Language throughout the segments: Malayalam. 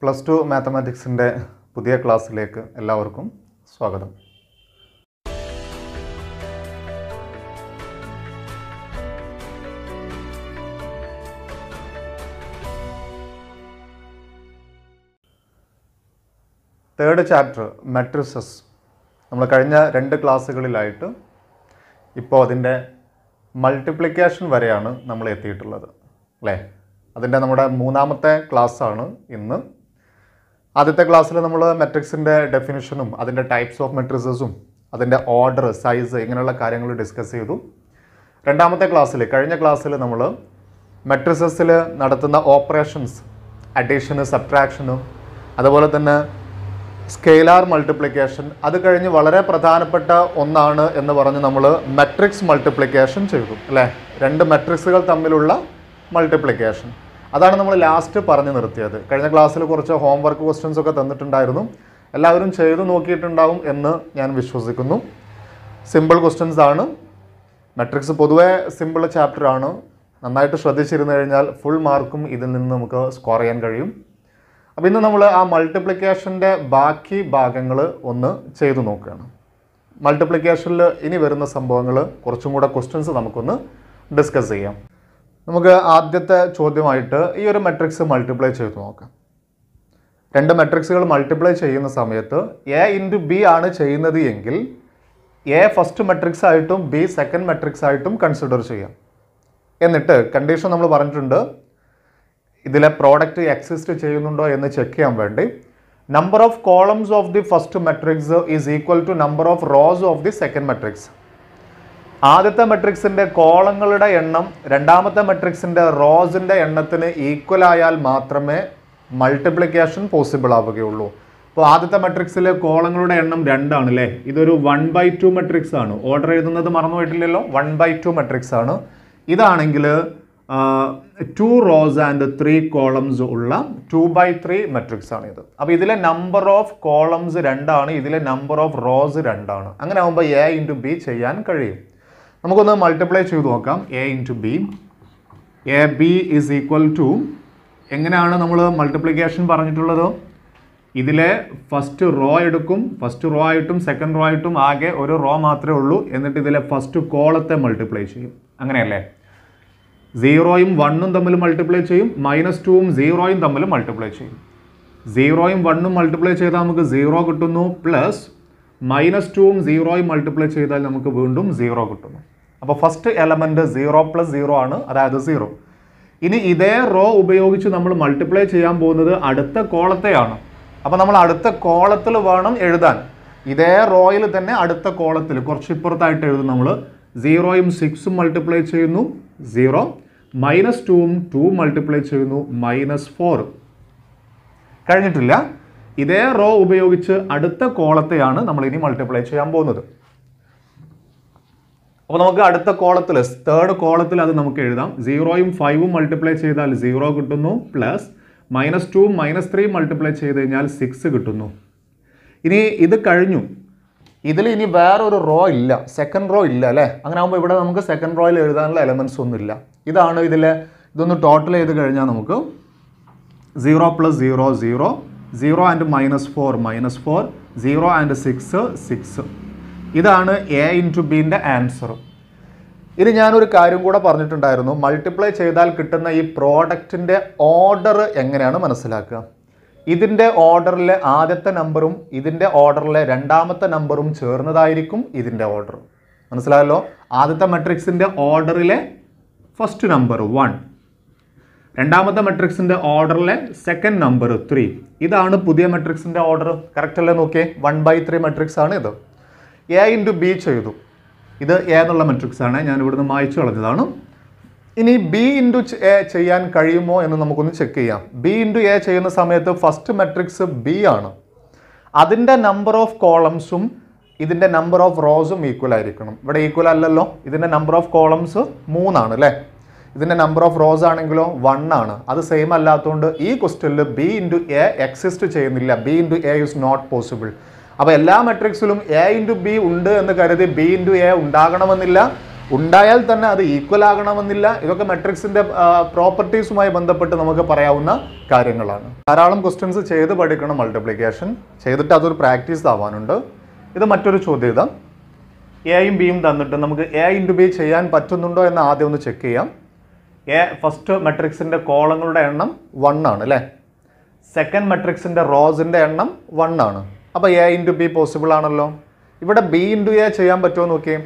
പ്ലസ് ടു മാത്തമാറ്റിക്സിൻ്റെ പുതിയ ക്ലാസ്സിലേക്ക് എല്ലാവർക്കും സ്വാഗതം തേർഡ് ചാപ്റ്റർ മെട്രിസസ് നമ്മൾ കഴിഞ്ഞ രണ്ട് ക്ലാസ്സുകളിലായിട്ട് ഇപ്പോൾ അതിൻ്റെ മൾട്ടിപ്ലിക്കേഷൻ വരെയാണ് നമ്മൾ എത്തിയിട്ടുള്ളത് അല്ലേ അതിൻ്റെ നമ്മുടെ മൂന്നാമത്തെ ക്ലാസ്സാണ് ഇന്ന് ആദ്യത്തെ ക്ലാസ്സിൽ നമ്മൾ മെട്രിക്സിൻ്റെ ഡെഫിനിഷനും അതിൻ്റെ ടൈപ്സ് ഓഫ് മെട്രിസസും അതിൻ്റെ ഓർഡർ സൈസ് ഇങ്ങനെയുള്ള കാര്യങ്ങൾ ഡിസ്കസ് ചെയ്തു രണ്ടാമത്തെ ക്ലാസ്സിൽ കഴിഞ്ഞ ക്ലാസ്സിൽ നമ്മൾ മെട്രിസസിൽ നടത്തുന്ന ഓപ്പറേഷൻസ് അഡീഷന് സബ്ട്രാക്ഷനും അതുപോലെ തന്നെ സ്കെയിലാർ മൾട്ടിപ്ലിക്കേഷൻ അത് കഴിഞ്ഞ് വളരെ പ്രധാനപ്പെട്ട ഒന്നാണ് എന്ന് പറഞ്ഞ് നമ്മൾ മെട്രിക്സ് മൾട്ടിപ്ലിക്കേഷൻ ചെയ്തു അല്ലേ രണ്ട് മെട്രിക്സുകൾ തമ്മിലുള്ള മൾട്ടിപ്ലിക്കേഷൻ അതാണ് നമ്മൾ ലാസ്റ്റ് പറഞ്ഞു നിർത്തിയത് കഴിഞ്ഞ ക്ലാസ്സിൽ കുറച്ച് ഹോംവർക്ക് ക്വസ്റ്റ്യൻസ് ഒക്കെ തന്നിട്ടുണ്ടായിരുന്നു എല്ലാവരും ചെയ്തു നോക്കിയിട്ടുണ്ടാവും എന്ന് ഞാൻ വിശ്വസിക്കുന്നു സിമ്പിൾ ക്വസ്റ്റ്യൻസ് ആണ് മെട്രിക്സ് പൊതുവേ സിമ്പിൾ ചാപ്റ്റർ ആണ് നന്നായിട്ട് ശ്രദ്ധിച്ചിരുന്നു കഴിഞ്ഞാൽ ഫുൾ മാർക്കും ഇതിൽ നിന്ന് നമുക്ക് സ്കോർ ചെയ്യാൻ കഴിയും അപ്പോൾ ഇന്ന് നമ്മൾ ആ മൾട്ടിപ്ലിക്കേഷൻ്റെ ബാക്കി ഭാഗങ്ങൾ ഒന്ന് ചെയ്തു നോക്കുകയാണ് മൾട്ടിപ്ലിക്കേഷനിൽ ഇനി വരുന്ന സംഭവങ്ങൾ കുറച്ചും കൂടെ ക്വസ്റ്റ്യൻസ് നമുക്കൊന്ന് ഡിസ്കസ് ചെയ്യാം നമുക്ക് ആദ്യത്തെ ചോദ്യമായിട്ട് ഈ ഒരു മെട്രിക്സ് മൾട്ടിപ്ലൈ ചെയ്ത് നോക്കാം രണ്ട് മെട്രിക്സുകൾ മൾട്ടിപ്ലൈ ചെയ്യുന്ന സമയത്ത് എ ഇൻറ്റു ബി ആണ് ചെയ്യുന്നത് എങ്കിൽ എ ഫസ്റ്റ് മെട്രിക്സ് ആയിട്ടും ബി സെക്കൻഡ് മെട്രിക്സ് ആയിട്ടും കൺസിഡർ ചെയ്യാം എന്നിട്ട് കണ്ടീഷൻ നമ്മൾ പറഞ്ഞിട്ടുണ്ട് ഇതിലെ പ്രോഡക്റ്റ് എക്സിസ്റ്റ് ചെയ്യുന്നുണ്ടോ എന്ന് ചെക്ക് ചെയ്യാൻ വേണ്ടി number of columns of the first matrix is equal to number of rows of the second matrix ആദ്യത്തെ മെട്രിക്സിൻ്റെ കോളങ്ങളുടെ എണ്ണം രണ്ടാമത്തെ മെട്രിക്സിൻ്റെ റോസിൻ്റെ എണ്ണത്തിന് ഈക്വൽ ആയാൽ മാത്രമേ മൾട്ടിപ്ലിക്കേഷൻ പോസിബിൾ ആവുകയുള്ളൂ അപ്പോൾ ആദ്യത്തെ മെട്രിക്സിലെ കോളങ്ങളുടെ എണ്ണം രണ്ടാണ് അല്ലേ ഇതൊരു വൺ ബൈ ടു മെട്രിക്സ് ആണ് ഓർഡർ എഴുതുന്നത് മറന്നുപോയിട്ടില്ലല്ലോ വൺ ബൈ ടു മെട്രിക്സ് ആണ് ഇതാണെങ്കിൽ two rows and three columns ഉള്ള ടു ബൈ ത്രീ മെട്രിക്സ് ആണ് ഇത് അപ്പോൾ ഇതിലെ നമ്പർ ഓഫ് കോളംസ് രണ്ടാണ് ഇതിലെ നമ്പർ ഓഫ് റോസ് രണ്ടാണ് അങ്ങനെ ആകുമ്പോൾ എ ഇൻറ്റു ബി ചെയ്യാൻ കഴിയും നമുക്കൊന്ന് മൾട്ടിപ്ലൈ ചെയ്ത് നോക്കാം A into B A B is equal to എങ്ങനെയാണ് നമ്മൾ മൾട്ടിപ്ലിക്കേഷൻ പറഞ്ഞിട്ടുള്ളത് ഇതിലെ ഫസ്റ്റ് റോ എടുക്കും ഫസ്റ്റ് റോ ആയിട്ടും സെക്കൻഡ് റോ ആയിട്ടും ആകെ ഒരു റോ മാത്രമേ ഉള്ളൂ എന്നിട്ട് ഇതിലെ ഫസ്റ്റ് കോളത്തെ മൾട്ടിപ്ലൈ ചെയ്യും അങ്ങനെയല്ലേ സീറോയും വണ്ണും തമ്മിൽ മൾട്ടിപ്ലൈ ചെയ്യും മൈനസ് ടുവും സീറോയും തമ്മിൽ മൾട്ടിപ്ലൈ ചെയ്യും സീറോയും വണ്ണും മൾട്ടിപ്ലൈ ചെയ്താൽ നമുക്ക് സീറോ കിട്ടുന്നു പ്ലസ് മൈനസ് ടുവും സീറോയും മൾട്ടിപ്ലൈ ചെയ്താൽ നമുക്ക് വീണ്ടും സീറോ കിട്ടുന്നു അപ്പോൾ first element zero plus zero ആണ് അതായത് സീറോ ഇനി ഇതേ റോ ഉപയോഗിച്ച് നമ്മൾ മൾട്ടിപ്ലൈ ചെയ്യാൻ പോകുന്നത് അടുത്ത കോളത്തെയാണ് അപ്പോൾ നമ്മൾ അടുത്ത കോളത്തിൽ വേണം എഴുതാൻ ഇതേ റോയിൽ തന്നെ അടുത്ത കോളത്തിൽ ഇപ്പുറത്തായിട്ട് എഴുതും നമ്മൾ സീറോയും സിക്സും മൾട്ടിപ്ലൈ ചെയ്യുന്നു സീറോ മൈനസ് ടുവും ടു മൾട്ടിപ്ലൈ ചെയ്യുന്നു മൈനസ് ഫോർ കഴിഞ്ഞിട്ടില്ല ഇതേ റോ ഉപയോഗിച്ച് അടുത്ത കോളത്തെയാണ് നമ്മൾ ഇനി മൾട്ടിപ്ലൈ ചെയ്യാൻ പോകുന്നത് അപ്പോൾ നമുക്ക് അടുത്ത കോളത്തിൽ തേർഡ് കോളത്തിൽ അത് നമുക്ക് എഴുതാം സീറോയും ഫൈവും മൾട്ടിപ്ലൈ ചെയ്താൽ സീറോ കിട്ടുന്നു plus minus two minus three multiply ചെയ്ത് കഴിഞ്ഞാൽ സിക്സ് കിട്ടുന്നു ഇനി ഇത് കഴിഞ്ഞു ഇതിൽ ഇനി വേറൊരു റോ ഇല്ല സെക്കൻഡ് റോ ഇല്ല അല്ലേ അങ്ങനെ ആകുമ്പോൾ ഇവിടെ നമുക്ക് സെക്കൻഡ് റോയിൽ എഴുതാനുള്ള ഒന്നും ഒന്നുമില്ല ഇതാണ് ഇതിലെ ഇതൊന്ന് ടോട്ടൽ ചെയ്ത് കഴിഞ്ഞാൽ നമുക്ക് zero plus zero zero zero and minus four minus four zero and six six ഇതാണ് എ ഇൻറ്റു ബീൻ്റെ ആൻസർ ഇനി ഞാനൊരു കാര്യം കൂടെ പറഞ്ഞിട്ടുണ്ടായിരുന്നു മൾട്ടിപ്ലൈ ചെയ്താൽ കിട്ടുന്ന ഈ പ്രോഡക്റ്റിൻ്റെ ഓർഡർ എങ്ങനെയാണ് മനസ്സിലാക്കുക ഇതിൻ്റെ ഓർഡറിലെ ആദ്യത്തെ നമ്പറും ഇതിൻ്റെ ഓർഡറിലെ രണ്ടാമത്തെ നമ്പറും ചേർന്നതായിരിക്കും ഇതിൻ്റെ ഓർഡർ മനസ്സിലായല്ലോ ആദ്യത്തെ മെട്രിക്സിൻ്റെ ഓർഡറിലെ ഫസ്റ്റ് നമ്പർ വൺ രണ്ടാമത്തെ മെട്രിക്സിൻ്റെ ഓർഡറിലെ സെക്കൻഡ് നമ്പർ ത്രീ ഇതാണ് പുതിയ മെട്രിക്സിൻ്റെ ഓർഡർ കറക്റ്റ് അല്ലേ നോക്കിയേ വൺ ബൈ ത്രീ മെട്രിക്സ് ആണ് ഇത് എ ഇൻറ്റു ബി ചെയ്തു ഇത് എ എന്നുള്ള മെട്രിക്സ് ആണ് ഞാൻ ഇവിടുന്ന് മായ്ച്ചു കളഞ്ഞതാണ് ഇനി ബി ഇൻറ്റു എ ചെയ്യാൻ കഴിയുമോ എന്ന് നമുക്കൊന്ന് ചെക്ക് ചെയ്യാം ബി ഇൻറ്റു എ ചെയ്യുന്ന സമയത്ത് ഫസ്റ്റ് മെട്രിക്സ് ബി ആണ് അതിൻ്റെ നമ്പർ ഓഫ് കോളംസും ഇതിൻ്റെ നമ്പർ ഓഫ് റോസും ഈക്വൽ ആയിരിക്കണം ഇവിടെ ഈക്വൽ അല്ലല്ലോ ഇതിൻ്റെ നമ്പർ ഓഫ് കോളംസ് മൂന്നാണ് അല്ലേ ഇതിൻ്റെ നമ്പർ ഓഫ് റോസ് ആണെങ്കിലോ വൺ ആണ് അത് സെയിം അല്ലാത്തതുകൊണ്ട് ഈ ക്വസ്റ്റ്യനിൽ ബി ഇൻറ്റു എ എക്സിസ്റ്റ് ചെയ്യുന്നില്ല B into A is not possible അപ്പോൾ എല്ലാ മെട്രിക്സിലും എ ഇൻറ്റു ബി ഉണ്ട് എന്ന് കരുതി ബി ഇൻറ്റു എ ഉണ്ടാകണമെന്നില്ല ഉണ്ടായാൽ തന്നെ അത് ഈക്വൽ ആകണമെന്നില്ല ഇതൊക്കെ മെട്രിക്സിന്റെ പ്രോപ്പർട്ടീസുമായി ബന്ധപ്പെട്ട് നമുക്ക് പറയാവുന്ന കാര്യങ്ങളാണ് ധാരാളം ക്വസ്റ്റ്യൻസ് ചെയ്ത് പഠിക്കണം മൾട്ടിപ്ലിക്കേഷൻ ചെയ്തിട്ട് അതൊരു പ്രാക്ടീസ് ആവാനുണ്ട് ഇത് മറ്റൊരു ചോദ്യം ഇതാ എയും ബിയും തന്നിട്ട് നമുക്ക് എ ഇൻറ്റു ബി ചെയ്യാൻ പറ്റുന്നുണ്ടോ എന്ന് ആദ്യം ഒന്ന് ചെക്ക് ചെയ്യാം എ ഫസ്റ്റ് മെട്രിക്സിൻ്റെ കോളങ്ങളുടെ എണ്ണം വൺ ആണ് അല്ലേ സെക്കൻഡ് മെട്രിക്സിൻ്റെ റോസിൻ്റെ എണ്ണം വൺ ആണ് അപ്പോൾ എ ഇൻറ്റു ബി പോസിബിൾ ആണല്ലോ ഇവിടെ ബി ഇൻറ്റു എ ചെയ്യാൻ പറ്റുമോ നോക്കിയേ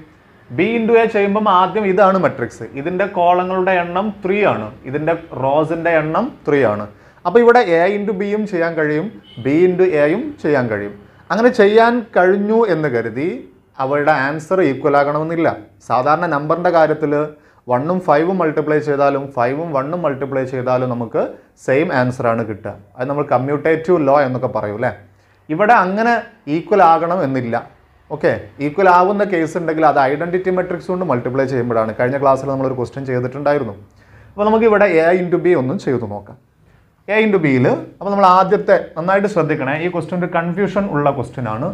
ബി ഇൻറ്റു എ ചെയ്യുമ്പം ആദ്യം ഇതാണ് മെട്രിക്സ് ഇതിൻ്റെ കോളങ്ങളുടെ എണ്ണം ത്രീ ആണ് ഇതിൻ്റെ റോസിൻ്റെ എണ്ണം ത്രീ ആണ് അപ്പോൾ ഇവിടെ എ ഇൻറ്റു ബിയും ചെയ്യാൻ കഴിയും ബി ഇൻറ്റു എയും ചെയ്യാൻ കഴിയും അങ്ങനെ ചെയ്യാൻ കഴിഞ്ഞു എന്ന് കരുതി അവരുടെ ആൻസർ ഈക്വൽ ആകണമെന്നില്ല സാധാരണ നമ്പറിൻ്റെ കാര്യത്തിൽ വണ്ണും ഫൈവും മൾട്ടിപ്ലൈ ചെയ്താലും ഫൈവും വണ്ണും മൾട്ടിപ്ലൈ ചെയ്താലും നമുക്ക് സെയിം ആൻസറാണ് കിട്ടുക അത് നമ്മൾ കമ്മ്യൂട്ടേറ്റീവ് ലോ എന്നൊക്കെ പറയും അല്ലേ ഇവിടെ അങ്ങനെ ഈക്വൽ ആകണം എന്നില്ല ഓക്കെ ഈക്വൽ ആവുന്ന കേസ് ഉണ്ടെങ്കിൽ അത് ഐഡൻറ്റിറ്റി മെട്രിക്സ് കൊണ്ട് മൾട്ടിപ്ലൈ ചെയ്യുമ്പോഴാണ് കഴിഞ്ഞ ക്ലാസ്സിൽ നമ്മളൊരു ക്വസ്റ്റ്യൻ ചെയ്തിട്ടുണ്ടായിരുന്നു അപ്പോൾ നമുക്ക് ഇവിടെ എ ഇൻറ്റു ബി ഒന്നും ചെയ്തു നോക്കാം എ ഇൻറ്റു ബിയിൽ അപ്പോൾ നമ്മൾ ആദ്യത്തെ നന്നായിട്ട് ശ്രദ്ധിക്കണേ ഈ ക്വസ്റ്റ്യൻ്റെ ഒരു കൺഫ്യൂഷൻ ഉള്ള ക്വസ്റ്റ്യൻ ആണ്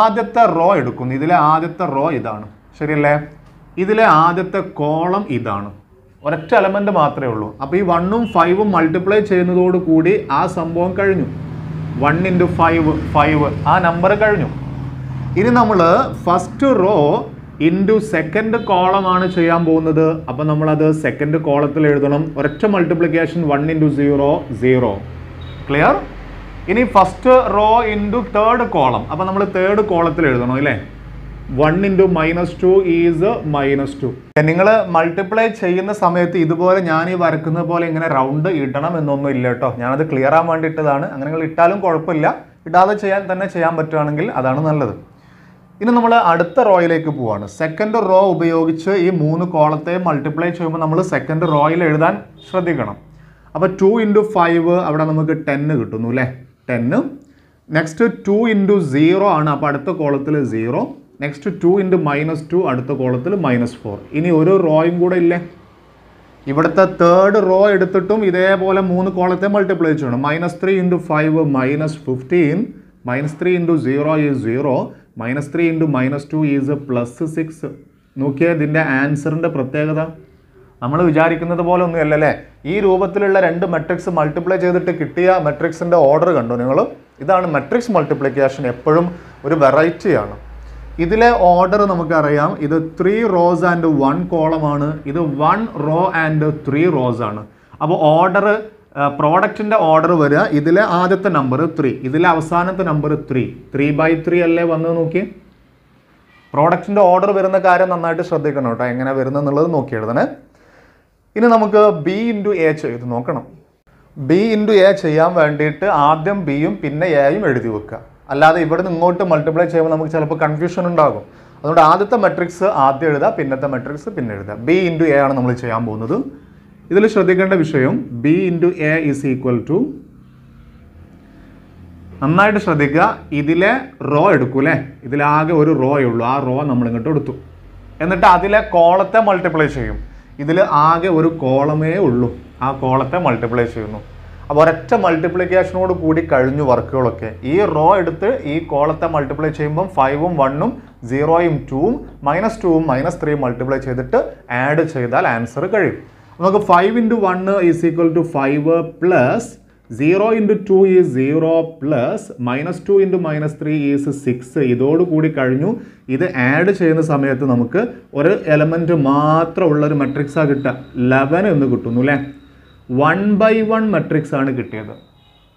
ആദ്യത്തെ റോ എടുക്കുന്നു ഇതിലെ ആദ്യത്തെ റോ ഇതാണ് ശരിയല്ലേ ഇതിലെ ആദ്യത്തെ കോളം ഇതാണ് ഒരൊറ്റ എലമെൻ്റ് മാത്രമേ ഉള്ളൂ അപ്പോൾ ഈ വണ്ണും ഫൈവും മൾട്ടിപ്ലൈ ചെയ്യുന്നതോടുകൂടി ആ സംഭവം കഴിഞ്ഞു വൺ ഇൻറ്റു ഫൈവ് ഫൈവ് ആ നമ്പർ കഴിഞ്ഞു ഇനി നമ്മൾ ഫസ്റ്റ് റോ ഇൻറ്റു സെക്കൻഡ് കോളമാണ് ചെയ്യാൻ പോകുന്നത് അപ്പോൾ നമ്മളത് സെക്കൻഡ് കോളത്തിൽ എഴുതണം ഒരൊറ്റ മൾട്ടിപ്ലിക്കേഷൻ one into zero zero clear ഇനി first row into third column അപ്പോൾ നമ്മൾ തേർഡ് കോളത്തിൽ എഴുതണം ഇല്ലേ one into minus two is minus two നിങ്ങൾ മൾട്ടിപ്ലൈ ചെയ്യുന്ന സമയത്ത് ഇതുപോലെ ഞാൻ ഈ വരക്കുന്ന പോലെ ഇങ്ങനെ റൗണ്ട് ഇടണം എന്നൊന്നും ഇല്ല കേട്ടോ ഞാനത് ക്ലിയർ ആവാൻ ഇട്ടതാണ് അങ്ങനെ നിങ്ങൾ ഇട്ടാലും കുഴപ്പമില്ല ഇടാതെ ചെയ്യാൻ തന്നെ ചെയ്യാൻ പറ്റുകയാണെങ്കിൽ അതാണ് നല്ലത് ഇനി നമ്മൾ അടുത്ത റോയിലേക്ക് പോവാണ് സെക്കൻഡ് റോ ഉപയോഗിച്ച് ഈ മൂന്ന് കോളത്തെ മൾട്ടിപ്ലൈ ചെയ്യുമ്പോൾ നമ്മൾ സെക്കൻഡ് റോയിൽ എഴുതാൻ ശ്രദ്ധിക്കണം അപ്പോൾ ടു ഇൻറ്റു ഫൈവ് അവിടെ നമുക്ക് ടെന്ന് കിട്ടുന്നു അല്ലേ ടെന്ന് നെക്സ്റ്റ് ടു ഇൻറ്റു സീറോ ആണ് അപ്പോൾ അടുത്ത കോളത്തിൽ zero next two into minus two അടുത്ത കോളത്തിൽ മൈനസ് ഫോർ ഇനി ഒരു റോയും കൂടെ ഇല്ലേ ഇവിടുത്തെ തേർഡ് റോ എടുത്തിട്ടും ഇതേപോലെ മൂന്ന് കോളത്തെ മൾട്ടിപ്ലൈ ചെയ്യണം minus three into five minus fifteen minus three into zero is zero minus three into minus two is plus six നോക്കിയാൽ ഇതിൻ്റെ ആൻസറിൻ്റെ പ്രത്യേകത നമ്മൾ വിചാരിക്കുന്നത് പോലെ ഒന്നും ഇല്ലല്ലേ ഈ രൂപത്തിലുള്ള രണ്ട് മെട്രിക്സ് മൾട്ടിപ്ലൈ ചെയ്തിട്ട് കിട്ടിയ മെട്രിക്സിൻ്റെ ഓർഡർ കണ്ടു നിങ്ങൾ ഇതാണ് മെട്രിക്സ് മൾട്ടിപ്ലിക്കേഷൻ എപ്പോഴും ഒരു വെറൈറ്റിയാണ് ഇതിലെ ഓർഡർ നമുക്കറിയാം ഇത് ത്രീ റോസ് ആൻഡ് വൺ ആണ് ഇത് one row and three rows ആണ് അപ്പോൾ ഓർഡർ പ്രോഡക്റ്റിൻ്റെ ഓർഡർ വരിക ഇതിലെ ആദ്യത്തെ നമ്പർ ത്രീ ഇതിലെ അവസാനത്തെ number three three by three അല്ലേ വന്ന് നോക്കി പ്രോഡക്റ്റിൻ്റെ ഓർഡർ വരുന്ന കാര്യം നന്നായിട്ട് ശ്രദ്ധിക്കണം കേട്ടോ എങ്ങനെ വരുന്നെന്നുള്ളത് നോക്കി എഴുതണേ ഇനി നമുക്ക് ബി ഇൻറ്റു എ ചെയ്ത് നോക്കണം ബി ഇൻറ്റു എ ചെയ്യാൻ വേണ്ടിയിട്ട് ആദ്യം ബിയും പിന്നെ എയും എഴുതി വെക്കുക അല്ലാതെ ഇവിടുന്ന് ഇങ്ങോട്ട് മൾട്ടിപ്ലൈ ചെയ്യുമ്പോൾ നമുക്ക് ചിലപ്പോൾ കൺഫ്യൂഷൻ ഉണ്ടാകും അതുകൊണ്ട് ആദ്യത്തെ മെട്രിക്സ് ആദ്യം എഴുതുക പിന്നത്തെ മെട്രിക്സ് പിന്നെ എഴുതുക ബി ഇൻറ്റു എ ആണ് നമ്മൾ ചെയ്യാൻ പോകുന്നത് ഇതിൽ ശ്രദ്ധിക്കേണ്ട വിഷയം B into A is equal to നന്നായിട്ട് ശ്രദ്ധിക്കുക ഇതിലെ റോ എടുക്കൂ അല്ലേ ഇതിലാകെ ഒരു റോയേ ഉള്ളൂ ആ റോ നമ്മൾ ഇങ്ങോട്ട് എടുത്തു എന്നിട്ട് അതിലെ കോളത്തെ മൾട്ടിപ്ലൈ ചെയ്യും ഇതിൽ ആകെ ഒരു കോളമേ ഉള്ളൂ ആ കോളത്തെ മൾട്ടിപ്ലൈ ചെയ്യുന്നു അപ്പോൾ ഒരൊറ്റ മൾട്ടിപ്ലിക്കേഷനോട് കൂടി കഴിഞ്ഞു വർക്കുകളൊക്കെ ഈ റോ എടുത്ത് ഈ കോളത്തെ മൾട്ടിപ്ലൈ ചെയ്യുമ്പം ഫൈവും വണ്ണും സീറോയും ടൂവും മൈനസ് ടൂവും മൈനസ് ത്രീയും മൾട്ടിപ്ലൈ ചെയ്തിട്ട് ആഡ് ചെയ്താൽ ആൻസർ കഴിയും നമുക്ക് five into one is equal to five plus zero into two is zero plus minus two into minus three is six ഇതോടുകൂടി കഴിഞ്ഞു ഇത് ആഡ് ചെയ്യുന്ന സമയത്ത് നമുക്ക് ഒരു എലമെൻറ്റ് മാത്രമുള്ള ഒരു മെട്രിക്സാണ് കിട്ടുക ലെവൻ എന്ന് കിട്ടുന്നു അല്ലേ വൺ ബൈ വൺ മെട്രിക്സ് ആണ് കിട്ടിയത്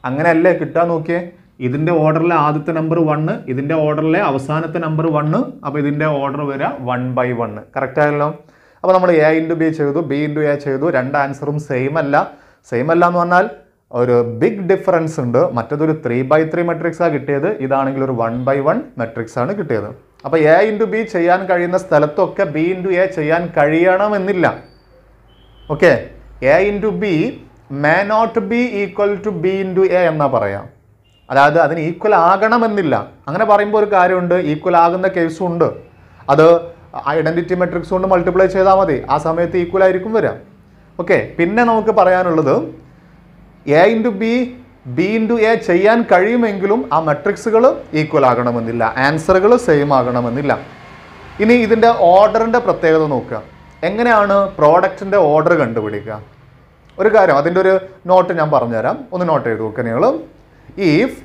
അങ്ങനെയല്ലേ കിട്ടാൻ നോക്കിയേ ഇതിൻ്റെ ഓർഡറിലെ ആദ്യത്തെ നമ്പർ വണ്ണ് ഇതിൻ്റെ ഓർഡറിലെ അവസാനത്തെ നമ്പർ വണ്ണ് അപ്പോൾ ഇതിൻ്റെ ഓർഡർ വരിക വൺ ബൈ വണ്ണ് കറക്റ്റ് ആയല്ലോ അപ്പോൾ നമ്മൾ എ ഇൻറ്റു ബി ചെയ്തു ബി ഇൻറ്റു എ ചെയ്തു രണ്ട് ആൻസറും സെയിം അല്ല സെയിം അല്ല എന്ന് പറഞ്ഞാൽ ഒരു ബിഗ് ഡിഫറൻസ് ഉണ്ട് മറ്റതൊരു ത്രീ ബൈ ത്രീ മെട്രിക്സാണ് കിട്ടിയത് ഇതാണെങ്കിൽ ഒരു വൺ ബൈ വൺ മെട്രിക്സ് ആണ് കിട്ടിയത് അപ്പോൾ എ ഇൻറ്റു ബി ചെയ്യാൻ കഴിയുന്ന സ്ഥലത്തൊക്കെ ബി ഇൻറ്റു എ ചെയ്യാൻ കഴിയണമെന്നില്ല okay A into B may not be equal to B into A എന്നാ പറയാം അതായത് അതിന് ഈക്വൽ ആകണമെന്നില്ല അങ്ങനെ പറയുമ്പോൾ ഒരു കാര്യമുണ്ട് ഈക്വൽ ആകുന്ന കേസും ഉണ്ട് അത് ഐഡൻറ്റിറ്റി മെട്രിക്സ് കൊണ്ട് മൾട്ടിപ്ലൈ ചെയ്താൽ മതി ആ സമയത്ത് ഈക്വൽ ആയിരിക്കും വരാം ഓക്കെ പിന്നെ നമുക്ക് പറയാനുള്ളത് A into B B into A ചെയ്യാൻ കഴിയുമെങ്കിലും ആ മെട്രിക്സുകൾ ഈക്വൽ ആകണമെന്നില്ല ആൻസറുകൾ സെയിം ആകണമെന്നില്ല ഇനി ഇതിൻ്റെ ഓർഡറിൻ്റെ പ്രത്യേകത നോക്കുക എങ്ങനെയാണ് പ്രോഡക്റ്റിൻ്റെ ഓർഡർ കണ്ടുപിടിക്കുക ഒരു കാര്യം അതിൻ്റെ ഒരു നോട്ട് ഞാൻ പറഞ്ഞുതരാം ഒന്ന് നോട്ട് ചെയ്ത് നോക്കുക നിങ്ങൾ if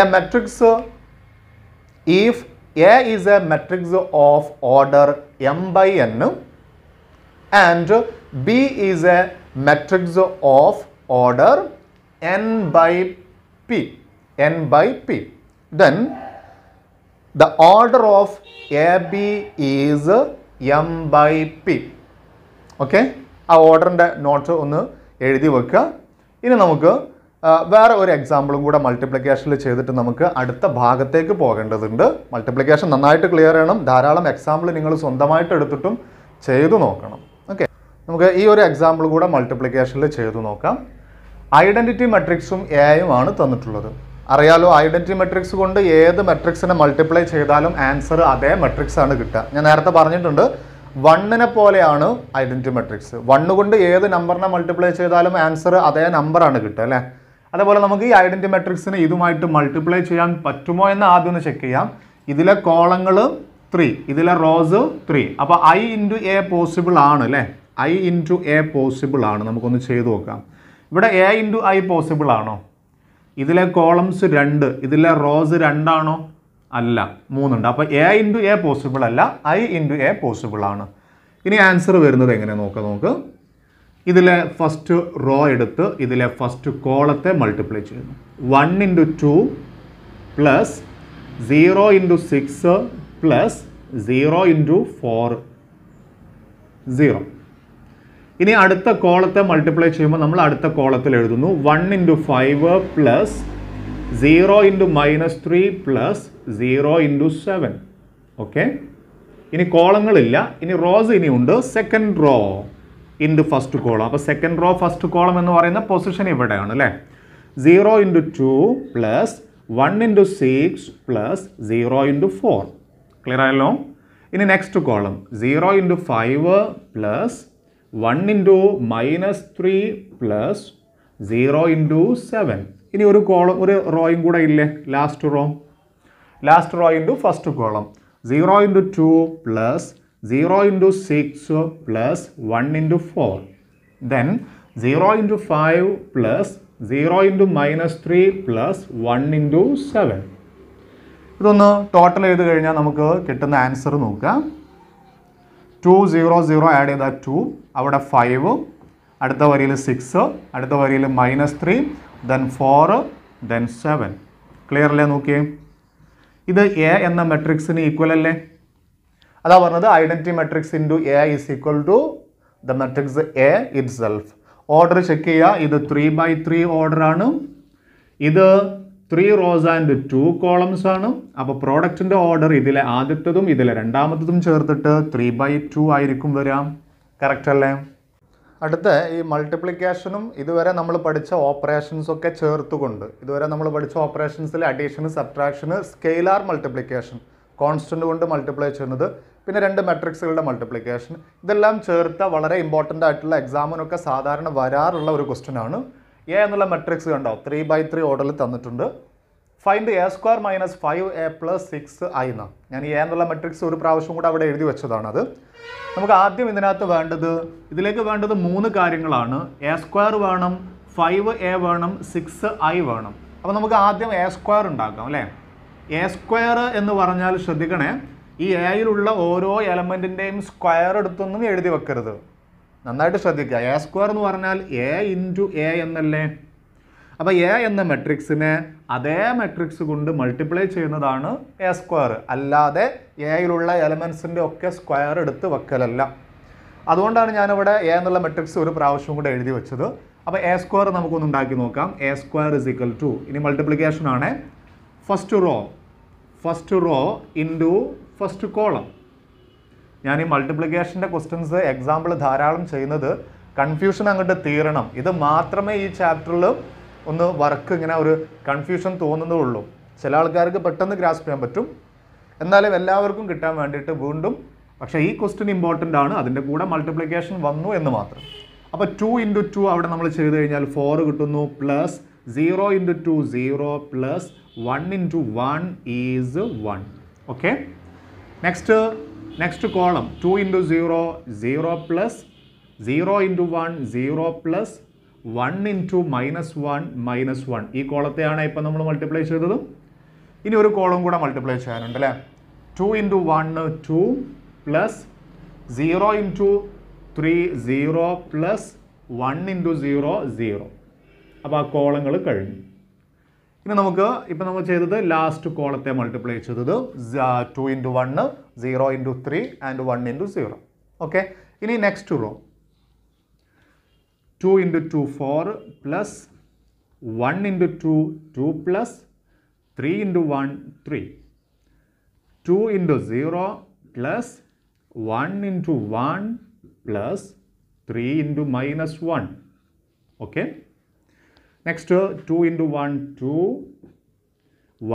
A matrix if A is a matrix of order M by N and B is a matrix of order N by P N by P then the order of A B is M by P okay ആ ഓർഡറിൻ്റെ നോട്ട് ഒന്ന് എഴുതി വെക്കുക ഇനി നമുക്ക് വേറെ ഒരു എക്സാമ്പിളും കൂടെ മൾട്ടിപ്ലിക്കേഷനിൽ ചെയ്തിട്ട് നമുക്ക് അടുത്ത ഭാഗത്തേക്ക് പോകേണ്ടതുണ്ട് മൾട്ടിപ്ലിക്കേഷൻ നന്നായിട്ട് ക്ലിയർ ചെയ്യണം ധാരാളം എക്സാമ്പിൾ നിങ്ങൾ സ്വന്തമായിട്ട് എടുത്തിട്ടും ചെയ്തു നോക്കണം ഓക്കെ നമുക്ക് ഈ ഒരു എക്സാമ്പിൾ കൂടെ മൾട്ടിപ്ലിക്കേഷനിൽ ചെയ്തു നോക്കാം ഐഡൻറ്റിറ്റി മെട്രിക്സും എയും ആണ് തന്നിട്ടുള്ളത് അറിയാലോ ഐഡൻറ്റി മെട്രിക്സ് കൊണ്ട് ഏത് മെട്രിക്സിനെ മൾട്ടിപ്ലൈ ചെയ്താലും ആൻസർ അതേ മെട്രിക്സ് ആണ് കിട്ടുക ഞാൻ നേരത്തെ പറഞ്ഞിട്ടുണ്ട് വണ്ണിനെ പോലെയാണ് ഐഡൻറ്റി മെട്രിക്സ് വണ്ണ് കൊണ്ട് ഏത് നമ്പറിനെ മൾട്ടിപ്ലൈ ചെയ്താലും ആൻസർ അതേ നമ്പറാണ് കിട്ടുക അല്ലേ അതേപോലെ നമുക്ക് ഈ ഐഡൻറ്റി മെട്രിക്സിന് ഇതുമായിട്ട് മൾട്ടിപ്ലൈ ചെയ്യാൻ പറ്റുമോ എന്ന് ആദ്യം ഒന്ന് ചെക്ക് ചെയ്യാം ഇതിലെ കോളങ്ങൾ ത്രീ ഇതിലെ റോസ് ത്രീ അപ്പോൾ ഐ ഇൻറ്റു എ പോസിബിൾ ആണ് അല്ലേ ഐ ഇൻറ്റു എ പോസിബിൾ ആണ് നമുക്കൊന്ന് ചെയ്തു നോക്കാം ഇവിടെ എ ഇൻറ്റു ഐ പോസിബിൾ ആണോ ഇതിലെ കോളംസ് രണ്ട് ഇതിലെ റോസ് രണ്ടാണോ അല്ല മൂന്നുണ്ട് അപ്പോൾ എ ഇൻറ്റു എ പോസിബിൾ അല്ല ഐ ഇൻറ്റു എ പോസിബിൾ ആണ് ഇനി ആൻസർ വരുന്നത് എങ്ങനെ നോക്കാം നമുക്ക് ഇതിലെ ഫസ്റ്റ് റോ എടുത്ത് ഇതിലെ ഫസ്റ്റ് കോളത്തെ മൾട്ടിപ്ലൈ ചെയ്യുന്നു one into two plus zero into six plus zero into four zero ഇനി അടുത്ത കോളത്തെ മൾട്ടിപ്ലൈ ചെയ്യുമ്പോൾ നമ്മൾ അടുത്ത കോളത്തിൽ എഴുതുന്നു one into five plus zero into minus three plus zero into seven okay ഇനി കോളങ്ങളില്ല ഇനി റോസ് ഇനിയുണ്ട് second row into first column അപ്പോൾ സെക്കൻഡ് റോ ഫസ്റ്റ് കോളം എന്ന് പറയുന്ന പൊസിഷൻ ഇവിടെയാണ് അല്ലേ zero into two plus one into six plus zero into four clear ആയല്ലോ ഇനി next column zero into five plus one into minus three plus zero into seven ഇനി ഒരു കോളം ഒരു റോയും കൂടെ ഇല്ലേ last row last row into first column zero into two plus zero into six plus one into four then zero into five plus zero into minus three plus one into seven ഇതൊന്ന് ടോട്ടൽ ചെയ്ത് കഴിഞ്ഞാൽ നമുക്ക് കിട്ടുന്ന ആൻസർ നോക്കാം ടു സീറോ സീറോ ആഡ് ചെയ്താൽ ടു അവിടെ ഫൈവ് അടുത്ത വരിയിൽ സിക്സ് അടുത്ത വരിയിൽ minus three then four then seven clear അല്ലേ നോക്കിയേ ഇത് എ എന്ന മെട്രിക്സിന് ഈക്വൽ അല്ലേ അതാ പറഞ്ഞത് identity matrix two A is equal to the matrix A itself order check ചെയ്യുക ഇത് ത്രീ ബൈ ത്രീ ഓർഡറാണ് ഇത് three rows and two columns ആണ് അപ്പോൾ പ്രോഡക്റ്റിൻ്റെ ഓർഡർ ഇതിലെ ആദ്യത്തതും ഇതിലെ രണ്ടാമത്തതും ചേർത്തിട്ട് ത്രീ ബൈ ടു ആയിരിക്കും വരാം അല്ലേ അടുത്ത ഈ മൾട്ടിപ്ലിക്കേഷനും ഇതുവരെ നമ്മൾ പഠിച്ച ഓപ്പറേഷൻസൊക്കെ ചേർത്തുകൊണ്ട് ഇതുവരെ നമ്മൾ പഠിച്ച ഓപ്പറേഷൻസിൽ addition subtraction scalar multiplication constant കൊണ്ട് മൾട്ടിപ്ലൈ ചെയ്യുന്നത് പിന്നെ രണ്ട് മെട്രിക്സുകളുടെ മൾട്ടിപ്ലിക്കേഷൻ ഇതെല്ലാം ചേർത്ത വളരെ ഇമ്പോർട്ടൻ്റ് ആയിട്ടുള്ള എക്സാമിനൊക്കെ സാധാരണ വരാറുള്ള ഒരു ക്വസ്റ്റ്യൻ ആണ് എ എന്നുള്ള മെട്രിക്സ് കണ്ടോ ത്രീ ബൈ ത്രീ ഓർഡറിൽ തന്നിട്ടുണ്ട് find A square minus five A plus six I എന്ന് ഞാൻ എ എന്നുള്ള മെട്രിക്സ് ഒരു പ്രാവശ്യം കൂടെ അവിടെ എഴുതി വെച്ചതാണത് നമുക്ക് ആദ്യം ഇതിനകത്ത് വേണ്ടത് ഇതിലേക്ക് വേണ്ടത് മൂന്ന് കാര്യങ്ങളാണ് എ സ്ക്വയർ വേണം ഫൈവ് എ വേണം സിക്സ് ഐ വേണം അപ്പോൾ നമുക്ക് ആദ്യം എ സ്ക്വയർ ഉണ്ടാക്കാം അല്ലേ എ സ്ക്വയർ എന്ന് പറഞ്ഞാൽ ശ്രദ്ധിക്കണേ ഈ എയിലുള്ള ഓരോ എലമെൻറ്റിൻ്റെയും സ്ക്വയർ എടുത്തൊന്നും എഴുതി വെക്കരുത് നന്നായിട്ട് ശ്രദ്ധിക്കുക എ സ്ക്വയർ എന്ന് പറഞ്ഞാൽ എ ഇൻറ്റു എ എന്നല്ലേ അപ്പോൾ എ എന്ന മെട്രിക്സിനെ അതേ മെട്രിക്സ് കൊണ്ട് മൾട്ടിപ്ലൈ ചെയ്യുന്നതാണ് എ സ്ക്വയർ അല്ലാതെ എയിലുള്ള എലമെൻസിൻ്റെ ഒക്കെ സ്ക്വയർ എടുത്ത് വെക്കലല്ല അതുകൊണ്ടാണ് ഞാനിവിടെ എ എന്നുള്ള മെട്രിക്സ് ഒരു പ്രാവശ്യം കൂടെ എഴുതി വെച്ചത് അപ്പോൾ എ സ്ക്വയർ നമുക്കൊന്ന് ഉണ്ടാക്കി നോക്കാം A square is equal to ഇനി മൾട്ടിപ്ലിക്കേഷൻ ആണ് first row first row into first column ഞാൻ ഈ മൾട്ടിപ്ലിക്കേഷൻ്റെ ക്വസ്റ്റ്യൻസ് എക്സാമ്പിൾ ധാരാളം ചെയ്യുന്നത് കൺഫ്യൂഷൻ അങ്ങോട്ട് തീരണം ഇത് മാത്രമേ ഈ ചാപ്റ്ററിൽ ഒന്ന് വർക്ക് ഇങ്ങനെ ഒരു കൺഫ്യൂഷൻ തോന്നുന്നതേ ഉള്ളൂ ചില ആൾക്കാർക്ക് പെട്ടെന്ന് ഗ്രാസ്പ് ചെയ്യാൻ പറ്റും എന്നാലും എല്ലാവർക്കും കിട്ടാൻ വേണ്ടിയിട്ട് വീണ്ടും പക്ഷേ ഈ ക്വസ്റ്റ്യൻ ഇമ്പോർട്ടൻ്റ് ആണ് അതിൻ്റെ കൂടെ മൾട്ടിപ്ലിക്കേഷൻ വന്നു എന്ന് മാത്രം അപ്പോൾ ടു ഇൻറ്റു ടു അവിടെ നമ്മൾ ചെയ്ത് കഴിഞ്ഞാൽ ഫോർ കിട്ടുന്നു plus zero into two zero plus one into one is one okay next next column two into zero zero plus zero into one zero plus one into minus one minus one ഈ കോളത്തെയാണ് ഇപ്പം നമ്മൾ മൾട്ടിപ്ലൈ ചെയ്തത് ഇനി ഒരു കോളം കൂടെ മൾട്ടിപ്ലൈ ചെയ്യാനുണ്ട് അല്ലേ two into one two plus zero into three zero plus one into zero zero അപ്പോൾ ആ കോളങ്ങൾ കഴിഞ്ഞു ഇനി നമുക്ക് ഇപ്പം നമ്മൾ ചെയ്തത് ലാസ്റ്റ് കോളത്തെ മൾട്ടിപ്ലൈ ചെയ്തത് two into one zero into three and one into zero okay ഇനി next row 2 into 2 4 plus 1 into 2 2 plus 3 into 1 3 2 into 0 plus 1 into 1 plus 3 into minus 1 okay next 2 into 1 2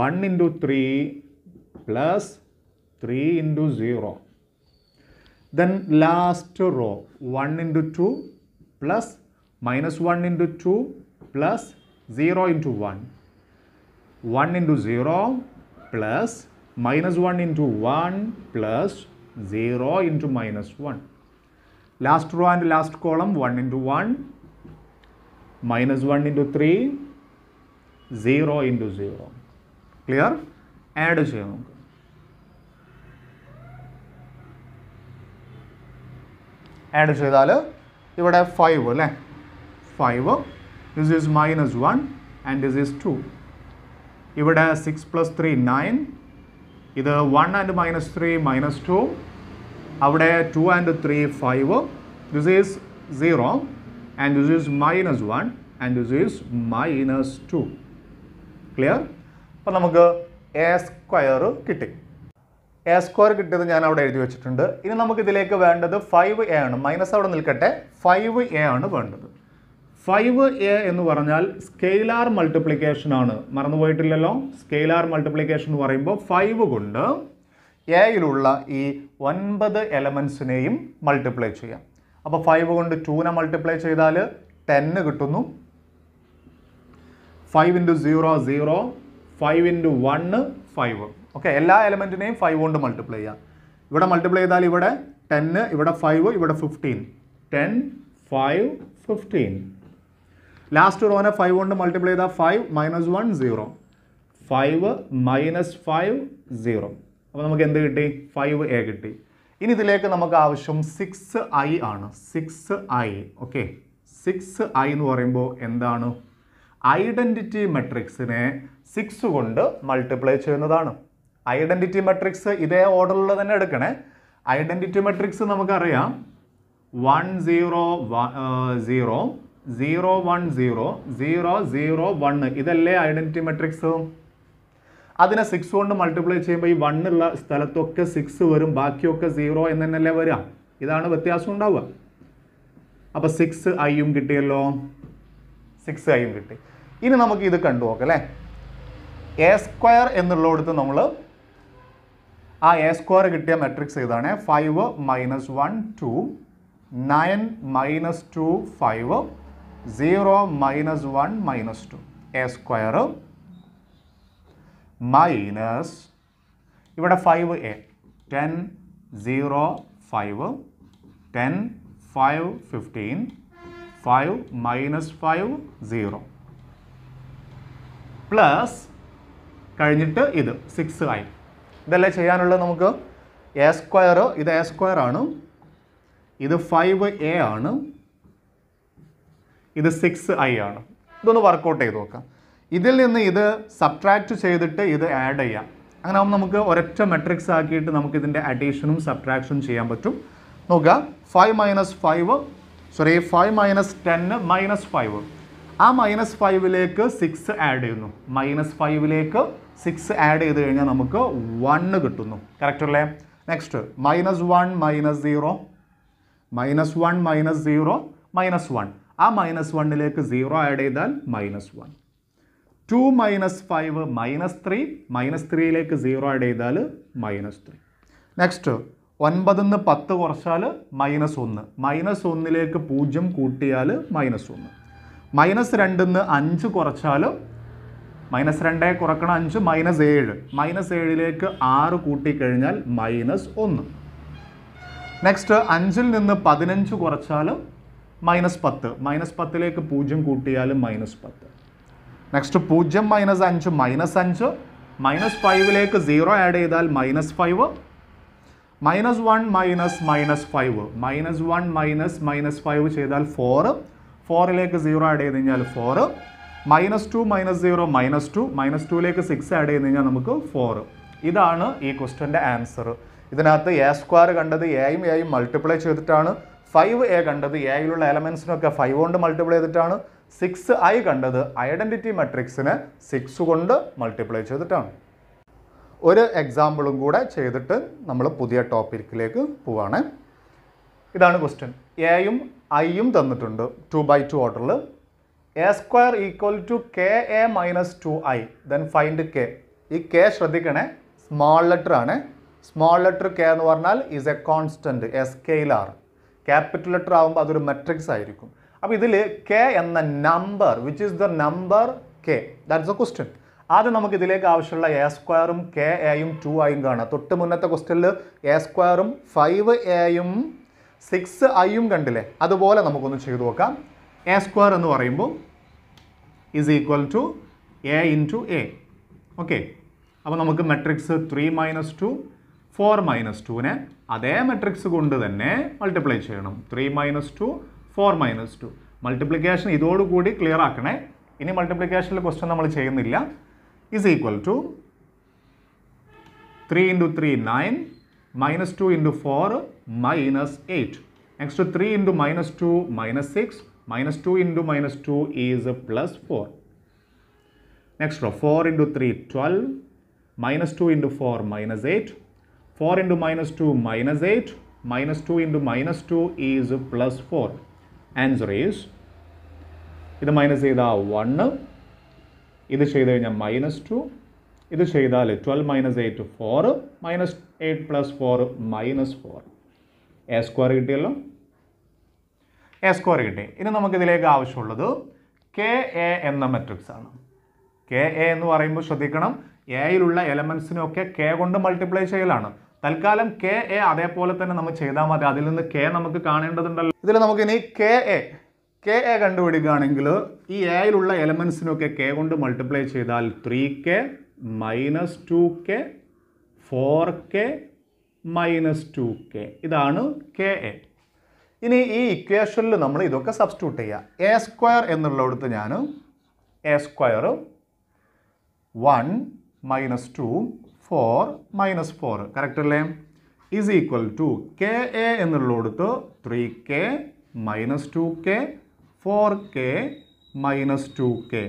1 into 3 plus 3 into 0 then last row 1 into 2 plus minus 1 into 2 plus 0 into 1. 1 into 0 plus minus 1 into 1 plus 0 into minus 1. Last row and last column 1 into 1 minus 1 into 3 0 into 0. Clear? Add ചെയ്യാം ആഡ് ചെയ്താൽ ഇവിടെ ഫൈവ് അല്ലേ five this is minus one and this is two ഇവിടെ സിക്സ് പ്ലസ് ത്രീ നയൻ ഇത് one and minus three minus two അവിടെ two and three five this is zero and this is minus one and this is minus two clear അപ്പം നമുക്ക് എ സ്ക്വയർ കിട്ടി എ സ്ക്വയർ കിട്ടിയത് ഞാൻ അവിടെ എഴുതി വെച്ചിട്ടുണ്ട് ഇനി നമുക്ക് ഇതിലേക്ക് വേണ്ടത് ഫൈവ് എ ആണ് മൈനസ് അവിടെ നിൽക്കട്ടെ ഫൈവ് എ ആണ് വേണ്ടത് ഫൈവ് എ എന്ന് പറഞ്ഞാൽ സ്കെയിലാർ മൾട്ടിപ്ലിക്കേഷൻ ആണ് മറന്നുപോയിട്ടില്ലല്ലോ സ്കെയിലാർ മൾട്ടിപ്ലിക്കേഷൻ എന്ന് പറയുമ്പോൾ ഫൈവ് കൊണ്ട് എയിലുള്ള ഈ ഒൻപത് എലമെൻസിനെയും മൾട്ടിപ്ലൈ ചെയ്യാം അപ്പോൾ ഫൈവ് കൊണ്ട് ടൂനെ മൾട്ടിപ്ലൈ ചെയ്താൽ ടെന്ന് കിട്ടുന്നു five into zero zero five into one five okay എല്ലാ എലമെൻറ്റിനെയും ഫൈവ് കൊണ്ട് മൾട്ടിപ്ലൈ ചെയ്യാം ഇവിടെ മൾട്ടിപ്ലൈ ചെയ്താൽ ഇവിടെ ടെന്ന് ഇവിടെ ഫൈവ് ഇവിടെ fifteen ten five fifteen last റോനെ ഫൈവ് കൊണ്ട് മൾട്ടിപ്ലൈ ചെയ്താൽ five minus one zero five minus five zero അപ്പോൾ നമുക്ക് എന്ത് കിട്ടി ഫൈവ് എ കിട്ടി ഇനി ഇതിലേക്ക് നമുക്ക് ആവശ്യം സിക്സ് ഐ ആണ് six I okay six I എന്ന് പറയുമ്പോൾ എന്താണ് ഐഡൻറ്റിറ്റി മെട്രിക്സിനെ സിക്സ് കൊണ്ട് മൾട്ടിപ്ലൈ ചെയ്യുന്നതാണ് ഐഡൻറ്റിറ്റി മെട്രിക്സ് ഇതേ ഓർഡറിൽ തന്നെ എടുക്കണേ ഐഡൻറ്റിറ്റി മെട്രിക്സ് നമുക്കറിയാം one zero one zero zero one zero zero zero one ഇതല്ലേ ഐഡൻറ്റി മെട്രിക്സ് അതിനെ സിക്സ് കൊണ്ട് മൾട്ടിപ്ലൈ ചെയ്യുമ്പോൾ ഈ വണ്ണുള്ള സ്ഥലത്തൊക്കെ സിക്സ് വരും ബാക്കിയൊക്കെ സീറോ എന്ന് തന്നെയല്ലേ വരാം ഇതാണ് വ്യത്യാസം ഉണ്ടാവുക അപ്പോൾ സിക്സ് ഐയും കിട്ടിയല്ലോ സിക്സ് ഐയും കിട്ടി ഇനി നമുക്ക് ഇത് കണ്ടു നോക്കാം അല്ലേ എ സ്ക്വയർ എന്നുള്ളിടത്ത് നമ്മൾ ആ എ സ്ക്വയർ കിട്ടിയ മെട്രിക്സ് ഇതാണ് five minus one two nine minus two five zero minus one minus two A സ്ക്വയറും മൈനസ് ഇവിടെ five A ten zero five ten five fifteen five minus five zero plus കഴിഞ്ഞിട്ട് ഇത് സിക്സ് ആയി ഇതല്ലേ ചെയ്യാനുള്ളത് നമുക്ക് എ സ്ക്വയർ ഇത് എ സ്ക്വയർ ആണ് ഇത് ഫൈവ് എ ആണ് ഇത് സിക്സ് ഐ ആണ് ഇതൊന്ന് വർക്കൗട്ട് ചെയ്ത് നോക്കാം ഇതിൽ നിന്ന് ഇത് സബ്ട്രാക്ട് ചെയ്തിട്ട് ഇത് ആഡ് ചെയ്യാം അങ്ങനെ ആകുമ്പോൾ നമുക്ക് ഒരൊറ്റ മെട്രിക്സ് ആക്കിയിട്ട് നമുക്ക് ഇതിൻ്റെ അഡീഷനും സബ്ട്രാക്ഷനും ചെയ്യാൻ പറ്റും നോക്കുക five minus five sorry five minus ten minus five ആ മൈനസ് ഫൈവിലേക്ക് സിക്സ് ആഡ് ചെയ്യുന്നു മൈനസ് ഫൈവിലേക്ക് സിക്സ് ആഡ് ചെയ്ത് കഴിഞ്ഞാൽ നമുക്ക് വണ്ണ് കിട്ടുന്നു കറക്റ്റ് അല്ലേ next minus one minus zero minus one minus zero minus one ആ മൈനസ് വണ്ണിലേക്ക് സീറോ ആഡ് ചെയ്താൽ minus one two minus five minus three minus ത്രീയിലേക്ക് സീറോ ആഡ് ചെയ്താൽ മൈനസ് ത്രീ നെക്സ്റ്റ് ഒൻപതിൽ നിന്ന് പത്ത് കുറച്ചാൽ മൈനസ് ഒന്ന് മൈനസ് ഒന്നിലേക്ക് പൂജ്യം കൂട്ടിയാൽ മൈനസ് ഒന്ന് മൈനസ് രണ്ടിൽ നിന്ന് അഞ്ച് കുറച്ചാൽ മൈനസ് രണ്ടേ കുറക്കണ അഞ്ച് മൈനസ് ഏഴ് മൈനസ് ഏഴിലേക്ക് ആറ് കൂട്ടിക്കഴിഞ്ഞാൽ മൈനസ് ഒന്ന് നെക്സ്റ്റ് അഞ്ചിൽ നിന്ന് പതിനഞ്ച് കുറച്ചാൽ മൈനസ് പത്ത് മൈനസ് പത്തിലേക്ക് പൂജ്യം കൂട്ടിയാൽ മൈനസ് പത്ത് നെക്സ്റ്റ് പൂജ്യം മൈനസ് അഞ്ച് മൈനസ് അഞ്ച് മൈനസ് ഫൈവിലേക്ക് സീറോ ആഡ് ചെയ്താൽ minus five minus one minus minus five minus one minus minus five ചെയ്താൽ ഫോറ് ഫോറിലേക്ക് സീറോ ആഡ് ചെയ്ത് കഴിഞ്ഞാൽ four minus two minus zero minus two minus ടുവിലേക്ക് സിക്സ് ആഡ് ചെയ്ത് കഴിഞ്ഞാൽ നമുക്ക് ഫോറ് ഇതാണ് ഈ ക്വസ്റ്റ്യൻ്റെ ആൻസർ ഇതിനകത്ത് എ സ്ക്വയർ കണ്ടത് എയും എയും മൾട്ടിപ്ലൈ ചെയ്തിട്ടാണ് ഫൈവ് എ കണ്ടത് എയിലുള്ള എലമെൻസിനൊക്കെ ഫൈവ് കൊണ്ട് മൾട്ടിപ്ലൈ ചെയ്തിട്ടാണ് സിക്സ് ഐ കണ്ടത് ഐഡൻറ്റിറ്റി മെട്രിക്സിന് സിക്സ് കൊണ്ട് മൾട്ടിപ്ലൈ ചെയ്തിട്ടാണ് ഒരു എക്സാമ്പിളും കൂടെ ചെയ്തിട്ട് നമ്മൾ പുതിയ ടോപ്പിക്കിലേക്ക് പോവാണ് ഇതാണ് ക്വസ്റ്റ്യൻ എയും ഐയും തന്നിട്ടുണ്ട് ടു ബൈ ടു ഓർഡറിൽ A square equal to K A minus two I then find K ഈ കെ ശ്രദ്ധിക്കണേ സ്മോൾ ലെറ്റർ ആണ് സ്മോൾ ലെറ്റർ കെ എന്ന് പറഞ്ഞാൽ is a constant scalar capital letter ആകുമ്പോൾ അതൊരു മെട്രിക്സ് ആയിരിക്കും അപ്പോൾ ഇതിൽ കെ എന്ന number which is the number K that's a question ആദ്യം നമുക്ക് ഇതിലേക്ക് ആവശ്യമുള്ള എ സ്ക്വയറും കെ എയും ടു ആയും കാണാം തൊട്ട് മുന്നത്തെ ക്വസ്റ്റ്യനിൽ എ സ്ക്വയറും ഫൈവ് എയും സിക്സ് ഐയും കണ്ടില്ലേ അതുപോലെ നമുക്കൊന്ന് ചെയ്തു നോക്കാം എ സ്ക്വയർ എന്ന് പറയുമ്പോൾ is equal to A two A okay അപ്പോൾ നമുക്ക് matrix three minus two four minus ടുവിനെ അതേ മെട്രിക്സ് കൊണ്ട് തന്നെ മൾട്ടിപ്ലൈ ചെയ്യണം three minus two four minus two multiplication ഇതോടുകൂടി ക്ലിയർ ആക്കണേ ഇനി മൾട്ടിപ്ലിക്കേഷനിൽ ക്വസ്റ്റൻ നമ്മൾ ചെയ്യുന്നില്ല is equal to three into three nine minus two into four minus eight next three into minus two minus six minus two into minus two is plus four next four into three twelve minus two into four minus eight 4 into minus 2 minus 8 minus 2 into minus 2 is plus 4 answer is ഇത് മൈനസ് ചെയ്താൽ വണ്ണ് ഇത് ചെയ്ത് കഴിഞ്ഞാൽ മൈനസ് ടു ഇത് ചെയ്താൽ twelve minus eight four minus eight plus four minus four A square കിട്ടിയല്ലോ എ സ്ക്വയർ കിട്ടി ഇനി നമുക്കിതിലേക്ക് ആവശ്യമുള്ളത് കെ എ എന്ന മെട്രിക്സ് ആണ് കെ എ എന്ന് പറയുമ്പോൾ ശ്രദ്ധിക്കണം എയിലുള്ള എലമെൻസിനൊക്കെ കെ കൊണ്ട് മൾട്ടിപ്ലൈ ചെയ്യലാണ് തൽക്കാലം കെ എ അതേപോലെ തന്നെ നമ്മൾ ചെയ്താൽ മതി അതിൽ നിന്ന് കെ നമുക്ക് കാണേണ്ടതുണ്ടല്ലോ ഇതിൽ നമുക്ക് ഇനി കെ എ കെ എ കണ്ടുപിടിക്കുകയാണെങ്കിൽ ഈ എയിലുള്ള എലമെൻസിനൊക്കെ കെ കൊണ്ട് മൾട്ടിപ്ലൈ ചെയ്താൽ three K minus two K four K minus two K ഇതാണ് കെ എ ഇനി ഈ ഇക്വേഷനിൽ നമ്മൾ ഇതൊക്കെ സബ്സ്റ്റിറ്റ്യൂട്ട് ചെയ്യുക എ സ്ക്വയർ എന്നുള്ളിടത്ത് ഞാൻ എ സ്ക്വയറും one minus two four minus four correct അല്ലേ is equal to K A എന്നുള്ളടുത്ത് three K minus two K four K minus two K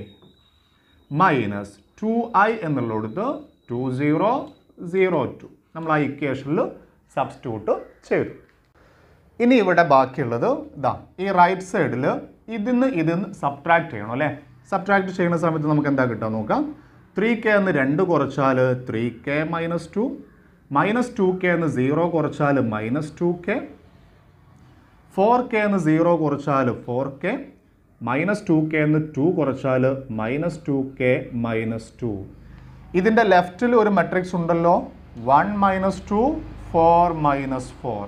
minus two I എന്നുള്ളടുത്ത് ടു സീറോ സീറോ ടു നമ്മൾ ആ ഇക്വേഷനിൽ സബ്സ്റ്റിറ്റ്യൂട്ട് ചെയ്തു ഇനി ഇവിടെ ബാക്കിയുള്ളത് ഇതാ ഈ റൈറ്റ് സൈഡിൽ ഇതിൽ നിന്ന് സബ്ട്രാക്ട് ചെയ്യണം അല്ലേ സബ്ട്രാക്ട് ചെയ്യുന്ന സമയത്ത് നമുക്ക് എന്താ കിട്ടുക നോക്കാം ത്രീ കെ എന്ന് രണ്ട് കുറച്ചാൽ three K minus two minus two K എന്ന് സീറോ കുറച്ചാൽ minus two K four K എന്ന് സീറോ കുറച്ചാൽ four K minus two K എന്ന് ടു കുറച്ചാൽ minus two K minus two ഇതിൻ്റെ ലെഫ്റ്റിൽ ഒരു മെട്രിക്സ് ഉണ്ടല്ലോ one minus two four minus four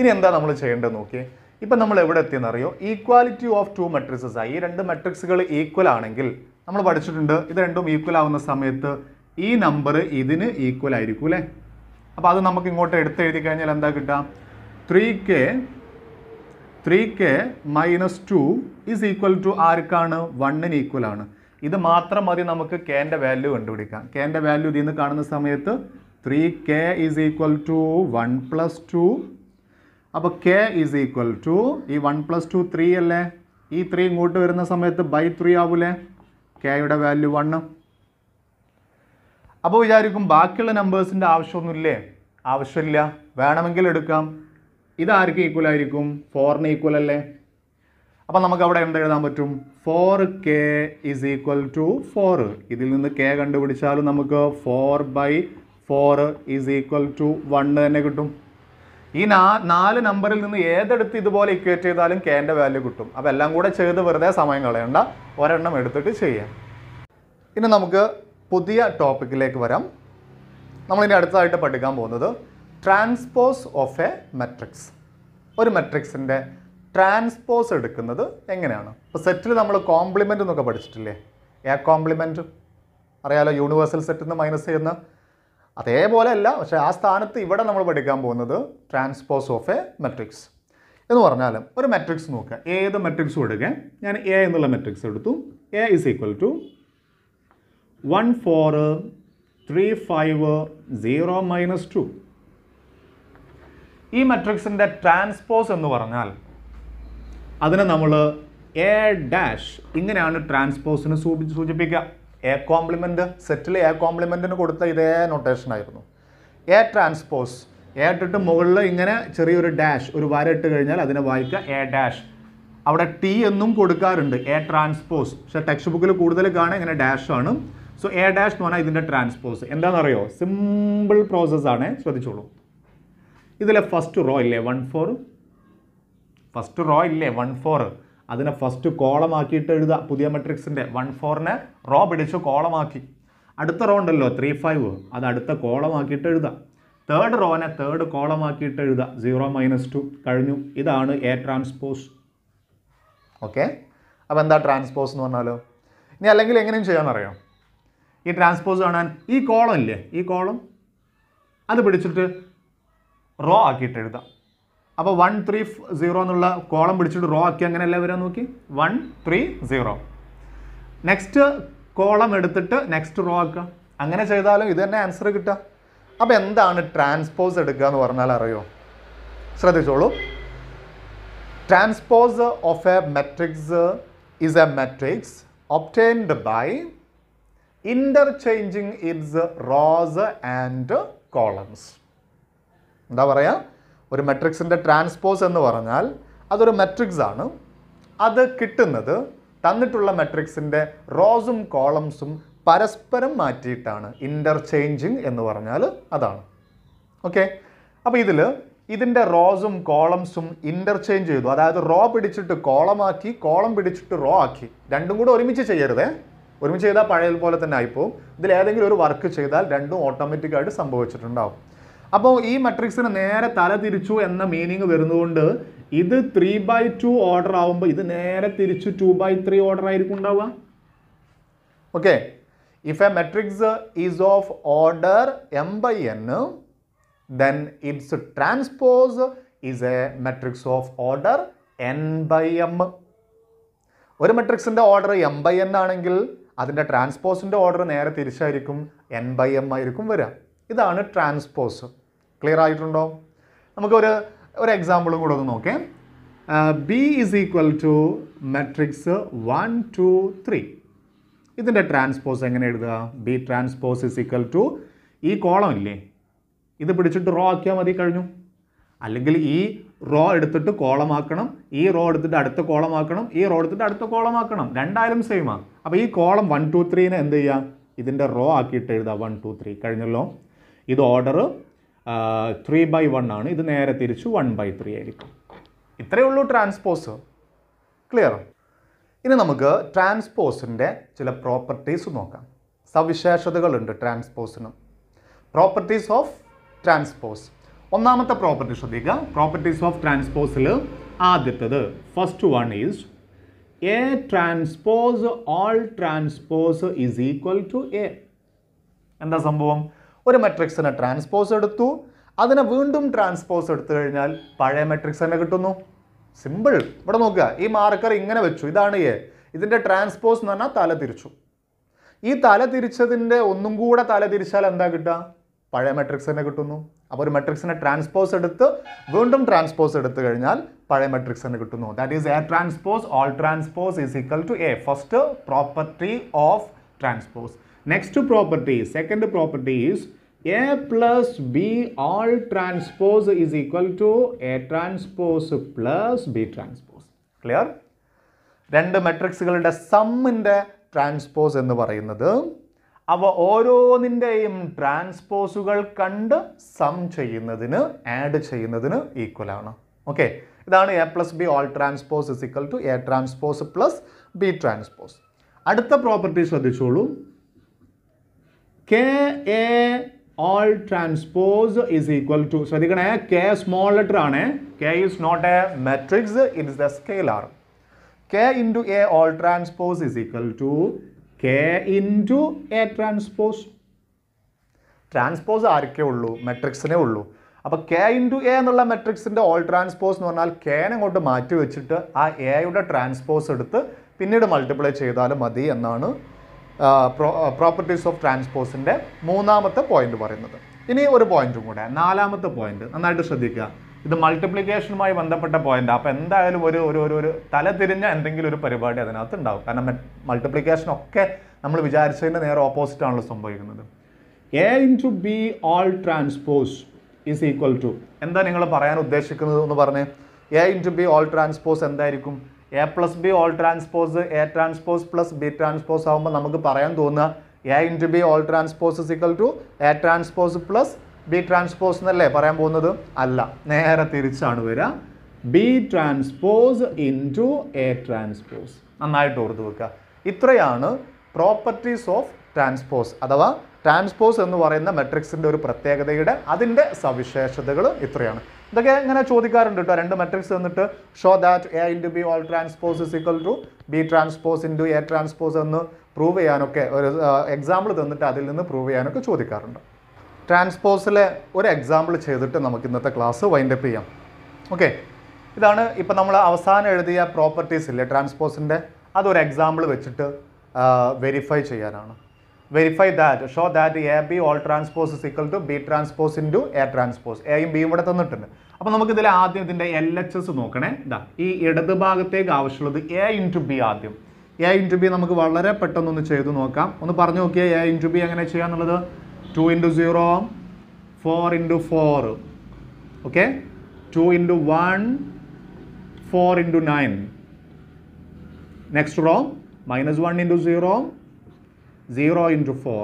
ഇനി എന്താ നമ്മൾ ചെയ്യേണ്ടത് നോക്കി ഇപ്പം നമ്മൾ എവിടെ എത്തിയെന്നറിയോ ഈക്വാലിറ്റി ഓഫ് ടു മെട്രിക്സസ് ആയി ഈ രണ്ട് മെട്രിക്സുകൾ ഈക്വൽ ആണെങ്കിൽ നമ്മൾ പഠിച്ചിട്ടുണ്ട് ഇത് രണ്ടും ഈക്വൽ ആവുന്ന സമയത്ത് ഈ നമ്പർ ഇതിന് ഈക്വൽ ആയിരിക്കും അല്ലേ അപ്പോൾ അത് നമുക്ക് ഇങ്ങോട്ട് എഴുതി കഴിഞ്ഞാൽ എന്താ കിട്ടുക three K three K minus two is equal to ആർക്കാണ് വണ്ണിന് ഈക്വൽ ആണ് ഇത് മാത്രം മതി നമുക്ക് കെൻ്റെ വാല്യൂ കണ്ടുപിടിക്കാം കെൻ്റെ വാല്യൂ ഇതിൽ കാണുന്ന സമയത്ത് three K is equal to one plus two അപ്പോൾ കെ ഈസ് ഈക്വൽ ടു ഈ വൺ പ്ലസ് ടു ത്രീ അല്ലേ ഈ ത്രീ ഇങ്ങോട്ട് വരുന്ന സമയത്ത് ബൈ ത്രീ ആവൂലേ യുടെ വാല്യൂ വണ്ണ് അപ്പോൾ വിചാരിക്കും ബാക്കിയുള്ള നമ്പേഴ്സിൻ്റെ ആവശ്യമൊന്നുമില്ലേ ആവശ്യമില്ല വേണമെങ്കിൽ എടുക്കാം ഇതാർക്ക് ഈക്വൽ ആയിരിക്കും ഫോറിന് ഈക്വൽ അല്ലേ അപ്പോൾ നമുക്ക് അവിടെ എന്ത് എഴുതാൻ പറ്റും four K is equal to four ഇതിൽ നിന്ന് കെ കണ്ടുപിടിച്ചാലും നമുക്ക് four by four is equal to one തന്നെ കിട്ടും ഈ നാ നാല് നമ്പറിൽ നിന്ന് ഏതെടുത്ത് ഇതുപോലെ ഇക്വേറ്റ് ചെയ്താലും കേൻ്റെ വാല്യൂ കിട്ടും അപ്പോൾ എല്ലാം കൂടെ ചെയ്ത് വെറുതെ സമയം കളയണ്ട ഒരെണ്ണം എടുത്തിട്ട് ചെയ്യാം ഇനി നമുക്ക് പുതിയ ടോപ്പിക്കിലേക്ക് വരാം നമ്മളിനി അടുത്തതായിട്ട് പഠിക്കാൻ പോകുന്നത് ട്രാൻസ്പോസ് ഓഫ് എ മെട്രിക്സ് ഒരു മെട്രിക്സിൻ്റെ ട്രാൻസ്പോസ് എടുക്കുന്നത് എങ്ങനെയാണ് ഇപ്പോൾ സെറ്റിൽ നമ്മൾ കോംപ്ലിമെൻ്റ് എന്നൊക്കെ പഠിച്ചിട്ടില്ലേ എ കോംപ്ലിമെൻറ്റ് അറിയാലോ യൂണിവേഴ്സൽ സെറ്റിൽ നിന്ന് മൈനസ് ചെയ്യുന്ന അതേപോലെ അല്ല പക്ഷേ ആ സ്ഥാനത്ത് ഇവിടെ നമ്മൾ പഠിക്കാൻ പോകുന്നത് ട്രാൻസ്പോസ് ഓഫ് എ മെട്രിക്സ് എന്ന് പറഞ്ഞാൽ ഒരു മെട്രിക്സ് നോക്കുക ഏത് മെട്രിക്സ് എടുക്കുക ഞാൻ എ എന്നുള്ള മെട്രിക്സ് എടുത്തു A is equal to one four three five zero minus two ഈ മെട്രിക്സിൻ്റെ ട്രാൻസ്പോസ് എന്ന് പറഞ്ഞാൽ അതിനെ നമ്മൾ എ ഡാഷ് ഇങ്ങനെയാണ് ട്രാൻസ്പോസിന് സൂചിപ്പിക്കുക എ കോംപ്ലിമെൻ്റ് സെറ്റിൽ എ കോംപ്ലിമെൻറ്റിന് കൊടുത്ത ഇതേ ആയിരുന്നു എ ട്രാൻസ്പോസ് എ ഇട്ടിട്ട് മുകളിൽ ഇങ്ങനെ ചെറിയൊരു ഡാഷ് ഒരു വര ഇട്ട് കഴിഞ്ഞാൽ അതിനെ വായിക്കുക എ ഡാഷ് അവിടെ ടി എന്നും കൊടുക്കാറുണ്ട് എ ട്രാൻസ്പോസ് പക്ഷെ ടെക്സ്റ്റ് ബുക്കിൽ കൂടുതൽ കാണുക ഇങ്ങനെ ഡാഷ് ആണ് സോ എ ഡാഷ് എന്ന് പറഞ്ഞാൽ ഇതിൻ്റെ ട്രാൻസ്പോസ് എന്താണെന്നറിയോ സിമ്പിൾ പ്രോസസ്സാണ് ശ്രദ്ധിച്ചോളൂ ഇതിലെ ഫസ്റ്റ് റോ ഇല്ലേ വൺ ഫോർ ഫസ്റ്റ് റോ ഇല്ലേ വൺ ഫോർ അതിനെ ഫസ്റ്റ് കോളമാക്കിയിട്ട് എഴുതുക പുതിയ മെട്രിക്സിൻ്റെ വൺ ഫോറിനെ റോ പിടിച്ച് കോളമാക്കി അടുത്ത റോ ഉണ്ടല്ലോ ത്രീ ഫൈവ് അത് അടുത്ത കോളമാക്കിയിട്ട് എഴുതുക തേർഡ് റോനെ തേർഡ് കോളമാക്കിയിട്ട് എഴുതുക സീറോ മൈനസ് ടു കഴിഞ്ഞു ഇതാണ് എ ട്രാൻസ്പോസ് ഓക്കെ അപ്പോൾ എന്താ ട്രാൻസ്പോസ് എന്ന് പറഞ്ഞാലോ ഇനി അല്ലെങ്കിൽ എങ്ങനെയും ചെയ്യാമെന്നറിയാം ഈ ട്രാൻസ്പോസ് കാണാൻ ഈ കോളം ഇല്ലേ ഈ കോളം അത് പിടിച്ചിട്ട് റോ ആക്കിയിട്ട് എഴുതാം അപ്പോൾ വൺ ത്രീ സീറോ എന്നുള്ള കോളം പിടിച്ചിട്ട് റോ ആക്കി അങ്ങനെയല്ല വരാൻ നോക്കി one three zero next column എടുത്തിട്ട് നെക്സ്റ്റ് റോ ആക്കുക അങ്ങനെ ചെയ്താലും ഇത് തന്നെ ആൻസർ കിട്ടുക അപ്പോൾ എന്താണ് ട്രാൻസ്പോസ് എടുക്കുക എന്ന് പറഞ്ഞാൽ അറിയോ ശ്രദ്ധിച്ചോളൂ transpose of a matrix is a matrix obtained by interchanging its rows and columns എന്താ പറയുക ഒരു മെട്രിക്സിൻ്റെ ട്രാൻസ്പോസ് എന്ന് പറഞ്ഞാൽ അതൊരു മെട്രിക്സ് ആണ് അത് കിട്ടുന്നത് തന്നിട്ടുള്ള മെട്രിക്സിൻ്റെ റോസും കോളംസും പരസ്പരം മാറ്റിയിട്ടാണ് ഇൻ്റർചേഞ്ചിങ് എന്ന് പറഞ്ഞാൽ അതാണ് ഓക്കെ അപ്പോൾ ഇതിൽ ഇതിൻ്റെ റോസും കോളംസും ഇൻ്റർചേഞ്ച് ചെയ്തു അതായത് റോ പിടിച്ചിട്ട് കോളമാക്കി കോളം പിടിച്ചിട്ട് റോ ആക്കി രണ്ടും കൂടെ ഒരുമിച്ച് ചെയ്യരുതേ ഒരുമിച്ച് ചെയ്താൽ പഴയ പോലെ തന്നെ ആയിപ്പോവും ഇതിൽ ഏതെങ്കിലും ഒരു വർക്ക് ചെയ്താൽ രണ്ടും ഓട്ടോമാറ്റിക്കായിട്ട് സംഭവിച്ചിട്ടുണ്ടാവും അപ്പോൾ ഈ മെട്രിക്സിന് നേരെ തല തിരിച്ചു എന്ന മീനിങ് വരുന്നതുകൊണ്ട് ഇത് ത്രീ ബൈ ടു ഓർഡർ ആവുമ്പോൾ ഇത് നേരെ തിരിച്ചു ടു ബൈ ത്രീ ഓർഡർ ആയിരിക്കും ഉണ്ടാവുക okay if A matrix is of order M by N then its transpose is a matrix of order N by M ഒരു മെട്രിക്സിൻ്റെ ഓർഡർ എം ബൈ എൻ ആണെങ്കിൽ അതിൻ്റെ ട്രാൻസ്പോസിൻ്റെ ഓർഡർ നേരെ തിരിച്ചായിരിക്കും എൻ ബൈ എം ആയിരിക്കും വരിക ഇതാണ് ട്രാൻസ്പോസ് ക്ലിയർ ആയിട്ടുണ്ടോ നമുക്കൊരു ഒരു എക്സാമ്പിളും കൂടെ ഒന്ന് നോക്കേ B is equal to matrix one two three ഇതിൻ്റെ ട്രാൻസ്പോസ് എങ്ങനെ എഴുതുക B transpose is equal to ഈ കോളം ഇല്ലേ ഇത് പിടിച്ചിട്ട് റോ ആക്കിയാൽ മതി കഴിഞ്ഞു അല്ലെങ്കിൽ ഈ റോ എടുത്തിട്ട് കോളമാക്കണം ഈ റോ എടുത്തിട്ട് അടുത്ത കോളമാക്കണം ഈ റോ എടുത്തിട്ട് അടുത്ത കോളമാക്കണം രണ്ടായാലും സെയിമാണ് അപ്പോൾ ഈ കോളം വൺ ടു ത്രീനെ എന്ത് ചെയ്യുക ഇതിൻ്റെ റോ ആക്കിയിട്ട് എഴുതുക വൺ ടു ത്രീ കഴിഞ്ഞല്ലോ ഇത് ഓർഡർ ത്രീ ബൈ വൺ ആണ് ഇത് നേരെ തിരിച്ചു വൺ ബൈ ത്രീ ആയിരിക്കും ഇത്രയേ ഉള്ളൂ ട്രാൻസ്പോസ് ക്ലിയർ ഇനി നമുക്ക് ട്രാൻസ്പോസിൻ്റെ ചില പ്രോപ്പർട്ടീസ് നോക്കാം സവിശേഷതകളുണ്ട് ട്രാൻസ്പോസിന് പ്രോപ്പർട്ടീസ് ഓഫ് ട്രാൻസ്പോസ് ഒന്നാമത്തെ പ്രോപ്പർട്ടി ശ്രദ്ധിക്കുക പ്രോപ്പർട്ടീസ് ഓഫ് ട്രാൻസ്പോസിൽ ആദ്യത്തത് first one is A transpose whole transpose is equal to A എന്താ സംഭവം ഒരു മെട്രിക്സിനെ ട്രാൻസ്പോസ് എടുത്തു അതിനെ വീണ്ടും ട്രാൻസ്പോസ് എടുത്തു കഴിഞ്ഞാൽ പഴയ മെട്രിക്സ് തന്നെ കിട്ടുന്നു സിമ്പിൾ ഇവിടെ നോക്കുക ഈ മാർക്കർ ഇങ്ങനെ വെച്ചു ഇതാണ് എ ഇതിൻ്റെ ട്രാൻസ്പോസ് എന്ന് പറഞ്ഞാൽ തല തിരിച്ചു ഈ തല തിരിച്ചതിൻ്റെ ഒന്നും കൂടെ തല തിരിച്ചാൽ എന്താ കിട്ടുക പഴയ മെട്രിക്സ് തന്നെ കിട്ടുന്നു അപ്പോൾ ഒരു മെട്രിക്സിനെ ട്രാൻസ്പോസ് എടുത്ത് വീണ്ടും ട്രാൻസ്പോസ് എടുത്തു കഴിഞ്ഞാൽ പഴയ മെട്രിക്സ് തന്നെ കിട്ടുന്നു that is A transpose whole transpose is equal to A first property of transpose next property second property is A plus B whole transpose is equal to A transpose plus B transpose clear രണ്ട് മെട്രിക്സുകളുടെ സമ്മിൻ്റെ ട്രാൻസ്പോസ് എന്ന് പറയുന്നത് അവ ഓരോന്നിൻ്റെയും ട്രാൻസ്പോസുകൾ കണ്ട് സം ചെയ്യുന്നതിന് ആഡ് ചെയ്യുന്നതിന് ഈക്വലാണ് ഓക്കെ ഇതാണ് A plus B whole transpose equal to A transpose plus B transpose അടുത്ത പ്രോപ്പർട്ടി ശ്രദ്ധിച്ചോളൂ K A whole transpose is equal to ശ്രദ്ധിക്കണേ കെ സ്മോൾ ലെറ്റർ ആണ് K is not a matrix it is the scalar K into A whole transpose is equal to K into A transpose transpose ആർക്കേ ഉള്ളൂ മെട്രിക്സിനെ ഉള്ളൂ അപ്പോൾ കെ ഇൻറ്റു എ എന്നുള്ള മെട്രിക്സിൻ്റെ ഓൾ ട്രാൻസ്പോസ് എന്ന് പറഞ്ഞാൽ കെനെ അങ്ങോട്ട് മാറ്റി വെച്ചിട്ട് ആ എയുടെ ട്രാൻസ്പോസ് എടുത്ത് പിന്നീട് മൾട്ടിപ്ലൈ ചെയ്താലും മതി എന്നാണ് പ്രോപ്പർട്ടീസ് ഓഫ് ട്രാൻസ്പോസിൻ്റെ മൂന്നാമത്തെ പോയിന്റ് പറയുന്നത് ഇനി ഒരു പോയിന്റും കൂടെ നാലാമത്തെ പോയിന്റ് നന്നായിട്ട് ശ്രദ്ധിക്കുക ഇത് മൾട്ടിപ്ലിക്കേഷനുമായി ബന്ധപ്പെട്ട പോയിന്റ് അപ്പോൾ എന്തായാലും ഒരു ഒരു ഒരു തലതിരിഞ്ഞ എന്തെങ്കിലും ഒരു പരിപാടി അതിനകത്ത് ഉണ്ടാവും കാരണം മൾട്ടിപ്ലിക്കേഷൻ ഒക്കെ നമ്മൾ വിചാരിച്ചതിൻ്റെ നേരെ ഓപ്പോസിറ്റ് ആണല്ലോ സംഭവിക്കുന്നത് A to B whole transpose is equal to എന്താ നിങ്ങൾ പറയാൻ ഉദ്ദേശിക്കുന്നത് എന്ന് പറഞ്ഞ് A to B whole transpose എന്തായിരിക്കും A plus B whole transpose A transpose plus B transpose ആകുമ്പോൾ നമുക്ക് പറയാൻ തോന്നുക A into B whole transpose is equal to A transpose plus B transpose എന്നല്ലേ പറയാൻ പോകുന്നത് അല്ല നേരെ തിരിച്ചാണ് വരിക B transpose into A transpose നന്നായിട്ട് ഓർത്ത് വെക്കുക ഇത്രയാണ് പ്രോപ്പർട്ടീസ് ഓഫ് ട്രാൻസ്പോസ് അഥവാ ട്രാൻസ്പോസ് എന്ന് പറയുന്ന മെട്രിക്സിൻ്റെ ഒരു പ്രത്യേകതയുടെ അതിൻ്റെ സവിശേഷതകൾ ഇത്രയാണ് ഇതൊക്കെ ഇങ്ങനെ ചോദിക്കാറുണ്ട് കേട്ടോ രണ്ട് മെട്രിക്സ് തന്നിട്ട് show that A into B whole transpose is equal to B transpose into A transpose എന്ന് പ്രൂവ് ചെയ്യാനൊക്കെ ഒരു എക്സാമ്പിൾ തന്നിട്ട് അതിൽ നിന്ന് പ്രൂവ് ചെയ്യാനൊക്കെ ചോദിക്കാറുണ്ട് ട്രാൻസ്പോസിലെ ഒരു എക്സാമ്പിൾ ചെയ്തിട്ട് നമുക്ക് ഇന്നത്തെ ക്ലാസ് വൈൻഡപ്പ് ചെയ്യാം ഓക്കെ ഇതാണ് ഇപ്പം നമ്മൾ അവസാനം എഴുതിയ പ്രോപ്പർട്ടീസ് ഇല്ലേ ട്രാൻസ്പോസിൻ്റെ അതൊരു എക്സാമ്പിൾ വെച്ചിട്ട് വെരിഫൈ ചെയ്യാനാണ് verify that show that A B whole transpose is equal to B transpose into A transpose എയും ബിയും ഇവിടെ തന്നിട്ടുണ്ട് അപ്പോൾ നമുക്കിതിൽ ആദ്യം ഇതിൻ്റെ എൽ എച്ച് എസ് നോക്കണേ ഇതാ ഈ ഇടത് ഭാഗത്തേക്ക് ആവശ്യമുള്ളത് എ ഇൻറ്റു ബി ആദ്യം എ ഇൻറ്റു ബി നമുക്ക് വളരെ പെട്ടെന്നൊന്ന് ചെയ്ത് നോക്കാം ഒന്ന് പറഞ്ഞു നോക്കിയാൽ എ ഇൻറ്റു ബി എങ്ങനെ ചെയ്യാന്നുള്ളത് two into zero four into four okay two into one four into nine next row minus one into zero zero into four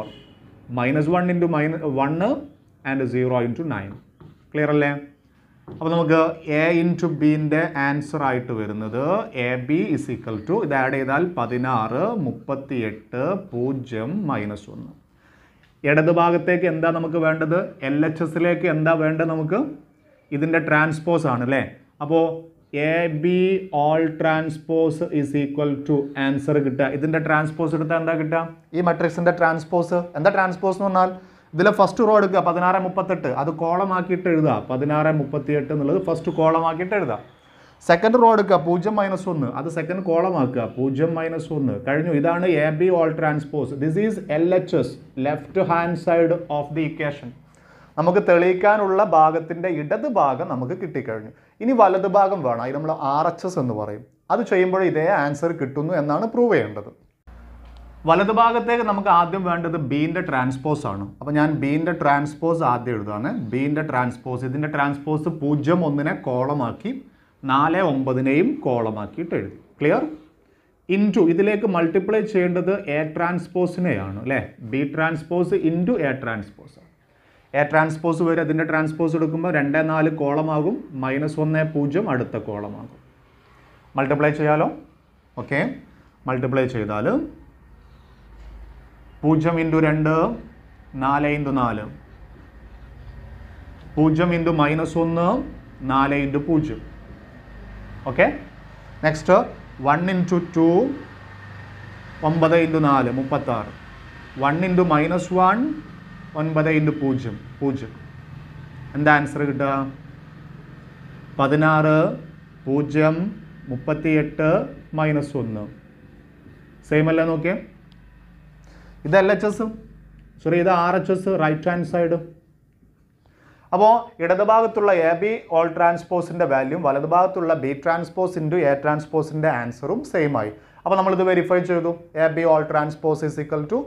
minus one into minus one and zero into nine clear അല്ലേ അപ്പോൾ നമുക്ക് എ ഇൻറ്റു ബിൻ്റെ ആൻസർ ആയിട്ട് വരുന്നത് A B is equal to ഇത് ആഡ് ചെയ്താൽ പതിനാറ് മുപ്പത്തി എട്ട് പൂജ്യം മൈനസ് ഒന്ന് ഭാഗത്തേക്ക് എന്താ നമുക്ക് വേണ്ടത് എൽ എച്ച് എസിലേക്ക് എന്താ വേണ്ടത് നമുക്ക് ഇതിൻ്റെ ട്രാൻസ്പോസ് ആണ് അല്ലേ അപ്പോൾ A B whole transpose is equal to answer കിട്ടുക ഇതിൻ്റെ ട്രാൻസ്പോസ് എടുത്താൽ എന്താ കിട്ടുക ഈ മെട്രിക്സിൻ്റെ ട്രാൻസ്പോസ് എന്താ ട്രാൻസ്പോസ് എന്ന് പറഞ്ഞാൽ ഇതിലെ ഫസ്റ്റ് റോ എടുക്കുക പതിനാറ് മുപ്പത്തെട്ട് അത് കോളമാക്കിയിട്ട് എഴുതുക പതിനാറ് മുപ്പത്തിയെട്ട് എന്നുള്ളത് ഫസ്റ്റ് കോളമാക്കിയിട്ട് എഴുതുക സെക്കൻഡ് റോ എടുക്കുക പൂജ്യം മൈനസ് ഒന്ന് അത് സെക്കൻഡ് കോളമാക്കുക പൂജ്യം മൈനസ് ഒന്ന് കഴിഞ്ഞു ഇതാണ് A B whole transpose this is L H S left hand side of the equation നമുക്ക് തെളിയിക്കാനുള്ള ഭാഗത്തിൻ്റെ ഇടത് ഭാഗം നമുക്ക് കിട്ടിക്കഴിഞ്ഞു ഇനി വലത് ഭാഗം വേണം അതിന് നമ്മൾ ആർ എച്ച് എസ് എന്ന് പറയും അത് ചെയ്യുമ്പോൾ ഇതേ ആൻസർ കിട്ടുന്നു എന്നാണ് പ്രൂവ് ചെയ്യേണ്ടത് വലതുഭാഗത്തേക്ക് നമുക്ക് ആദ്യം വേണ്ടത് ബീൻ്റെ ട്രാൻസ്പോസ് ആണ് അപ്പോൾ ഞാൻ ബീൻ്റെ ട്രാൻസ്പോസ് ആദ്യം എഴുതുകയാണ് ബീൻ്റെ ട്രാൻസ്പോസ് ഇതിൻ്റെ ട്രാൻസ്പോസ് പൂജ്യം ഒന്നിനെ കോളമാക്കി നാല് ഒമ്പതിനെയും കോളമാക്കിയിട്ട് എഴുതി ക്ലിയർ ഇൻറ്റു ഇതിലേക്ക് മൾട്ടിപ്ലൈ ചെയ്യേണ്ടത് എ ട്രാൻസ്പോസിനെയാണ് അല്ലേ B transpose into A transpose A transpose വരും അതിൻ്റെ ട്രാൻസ്പോസ് എടുക്കുമ്പോൾ രണ്ട് നാല് കോളമാകും മൈനസ് ഒന്ന് പൂജ്യം അടുത്ത കോളമാകും മൾട്ടിപ്ലൈ ചെയ്യാലോ ഓക്കെ മൾട്ടിപ്ലൈ ചെയ്താൽ പൂജ്യം ഇൻറ്റു രണ്ട് നാല് ഇൻറ്റു നാല് പൂജ്യം ഇൻറ്റു മൈനസ് ഒന്ന് നാല് ഇൻറ്റു പൂജ്യം okay next one into two ഒമ്പത് ഇൻറ്റു നാല് മുപ്പത്താറ് വൺ ഇൻറ്റു മൈനസ് വൺ ഒൻപത് ഇൻറ്റു പൂജ്യം പൂജ്യം എന്താ ആൻസർ കിട്ടുക പതിനാറ് പൂജ്യം മുപ്പത്തിയെട്ട് മൈനസ് ഒന്ന് സെയിം അല്ല നോക്കിയേ ഇത് എൽ എച്ച് എസ് സോറി ഇത് R H S right hand side അപ്പോൾ ഇടതുഭാഗത്തുള്ള എ ബി ഓൾ ട്രാൻസ്പോസിൻ്റെ വാല്യൂം വലതുഭാഗത്തുള്ള ബി ട്രാൻസ്പോസ് ഇൻറ്റു എ ട്രാൻസ്പോസിൻ്റെ ആൻസറും സെയിം ആയി അപ്പോൾ നമ്മളിത് വെരിഫൈ ചെയ്തു A B whole transpose is equal to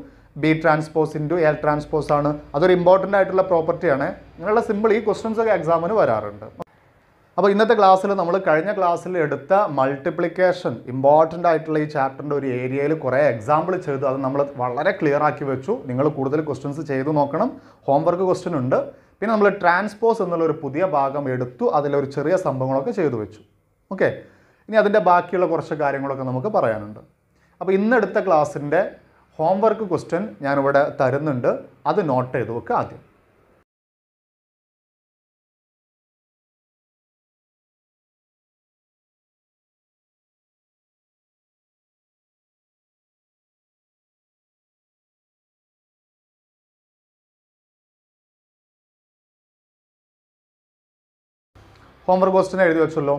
B transpose into L transpose ആണ് അതൊരു ഇമ്പോർട്ടൻ്റ് ആയിട്ടുള്ള പ്രോപ്പർട്ടിയാണ് ഇങ്ങനെയുള്ള സിമ്പിൾ ഈ ക്വസ്റ്റ്യൻസ് ഒക്കെ എക്സാമിന് വരാറുണ്ട് അപ്പോൾ ഇന്നത്തെ ക്ലാസ്സിൽ നമ്മൾ കഴിഞ്ഞ ക്ലാസ്സിൽ എടുത്ത മൾട്ടിപ്ലിക്കേഷൻ ഇമ്പോർട്ടൻ്റ് ആയിട്ടുള്ള ഈ ചാപ്റ്ററിൻ്റെ ഒരു ഏരിയയിൽ കുറേ എക്സാമ്പിൾ ചെയ്തു അത് നമ്മൾ വളരെ ക്ലിയർ ആക്കി വെച്ചു നിങ്ങൾ കൂടുതൽ ക്വസ്റ്റ്യൻസ് ചെയ്തു നോക്കണം ഹോംവർക്ക് ക്വസ്റ്റ്യൻ ഉണ്ട് പിന്നെ നമ്മൾ ട്രാൻസ്പോസ് എന്നുള്ള ഒരു പുതിയ ഭാഗം എടുത്തു അതിലൊരു ചെറിയ സംഭവങ്ങളൊക്കെ ചെയ്തു വെച്ചു ഓക്കെ ഇനി അതിൻ്റെ ബാക്കിയുള്ള കുറച്ച് കാര്യങ്ങളൊക്കെ നമുക്ക് പറയാനുണ്ട് അപ്പോൾ ഇന്നെടുത്ത ക്ലാസ്സിൻ്റെ ഹോംവർക്ക് ക്വസ്റ്റ്യൻ ഞാനിവിടെ തരുന്നുണ്ട് അത് നോട്ട് ചെയ്ത് വെക്കുക ആദ്യം ഹോംവർക്ക് ക്വസ്റ്റ്യൻ എഴുതി വെച്ചല്ലോ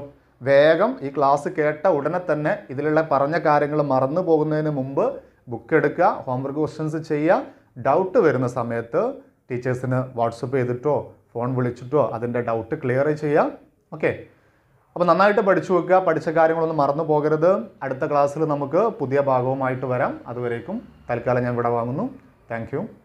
വേഗം ഈ ക്ലാസ് കേട്ട ഉടനെ തന്നെ ഇതിലുള്ള പറഞ്ഞ കാര്യങ്ങൾ മറന്നു പോകുന്നതിന് മുമ്പ് ബുക്ക് എടുക്കുക ഹോംവർക്ക് ക്വസ്റ്റ്യൻസ് ചെയ്യുക ഡൗട്ട് വരുന്ന സമയത്ത് ടീച്ചേഴ്സിന് വാട്സപ്പ് ചെയ്തിട്ടോ ഫോൺ വിളിച്ചിട്ടോ അതിൻ്റെ ഡൗട്ട് ക്ലിയർ ചെയ്യുക ഓക്കെ അപ്പോൾ നന്നായിട്ട് പഠിച്ചു വെക്കുക പഠിച്ച കാര്യങ്ങളൊന്നും മറന്നു പോകരുത് അടുത്ത ക്ലാസ്സിൽ നമുക്ക് പുതിയ ഭാഗവുമായിട്ട് വരാം അതുവരേക്കും തൽക്കാലം ഞാൻ ഇവിടെ വാങ്ങുന്നു താങ്ക്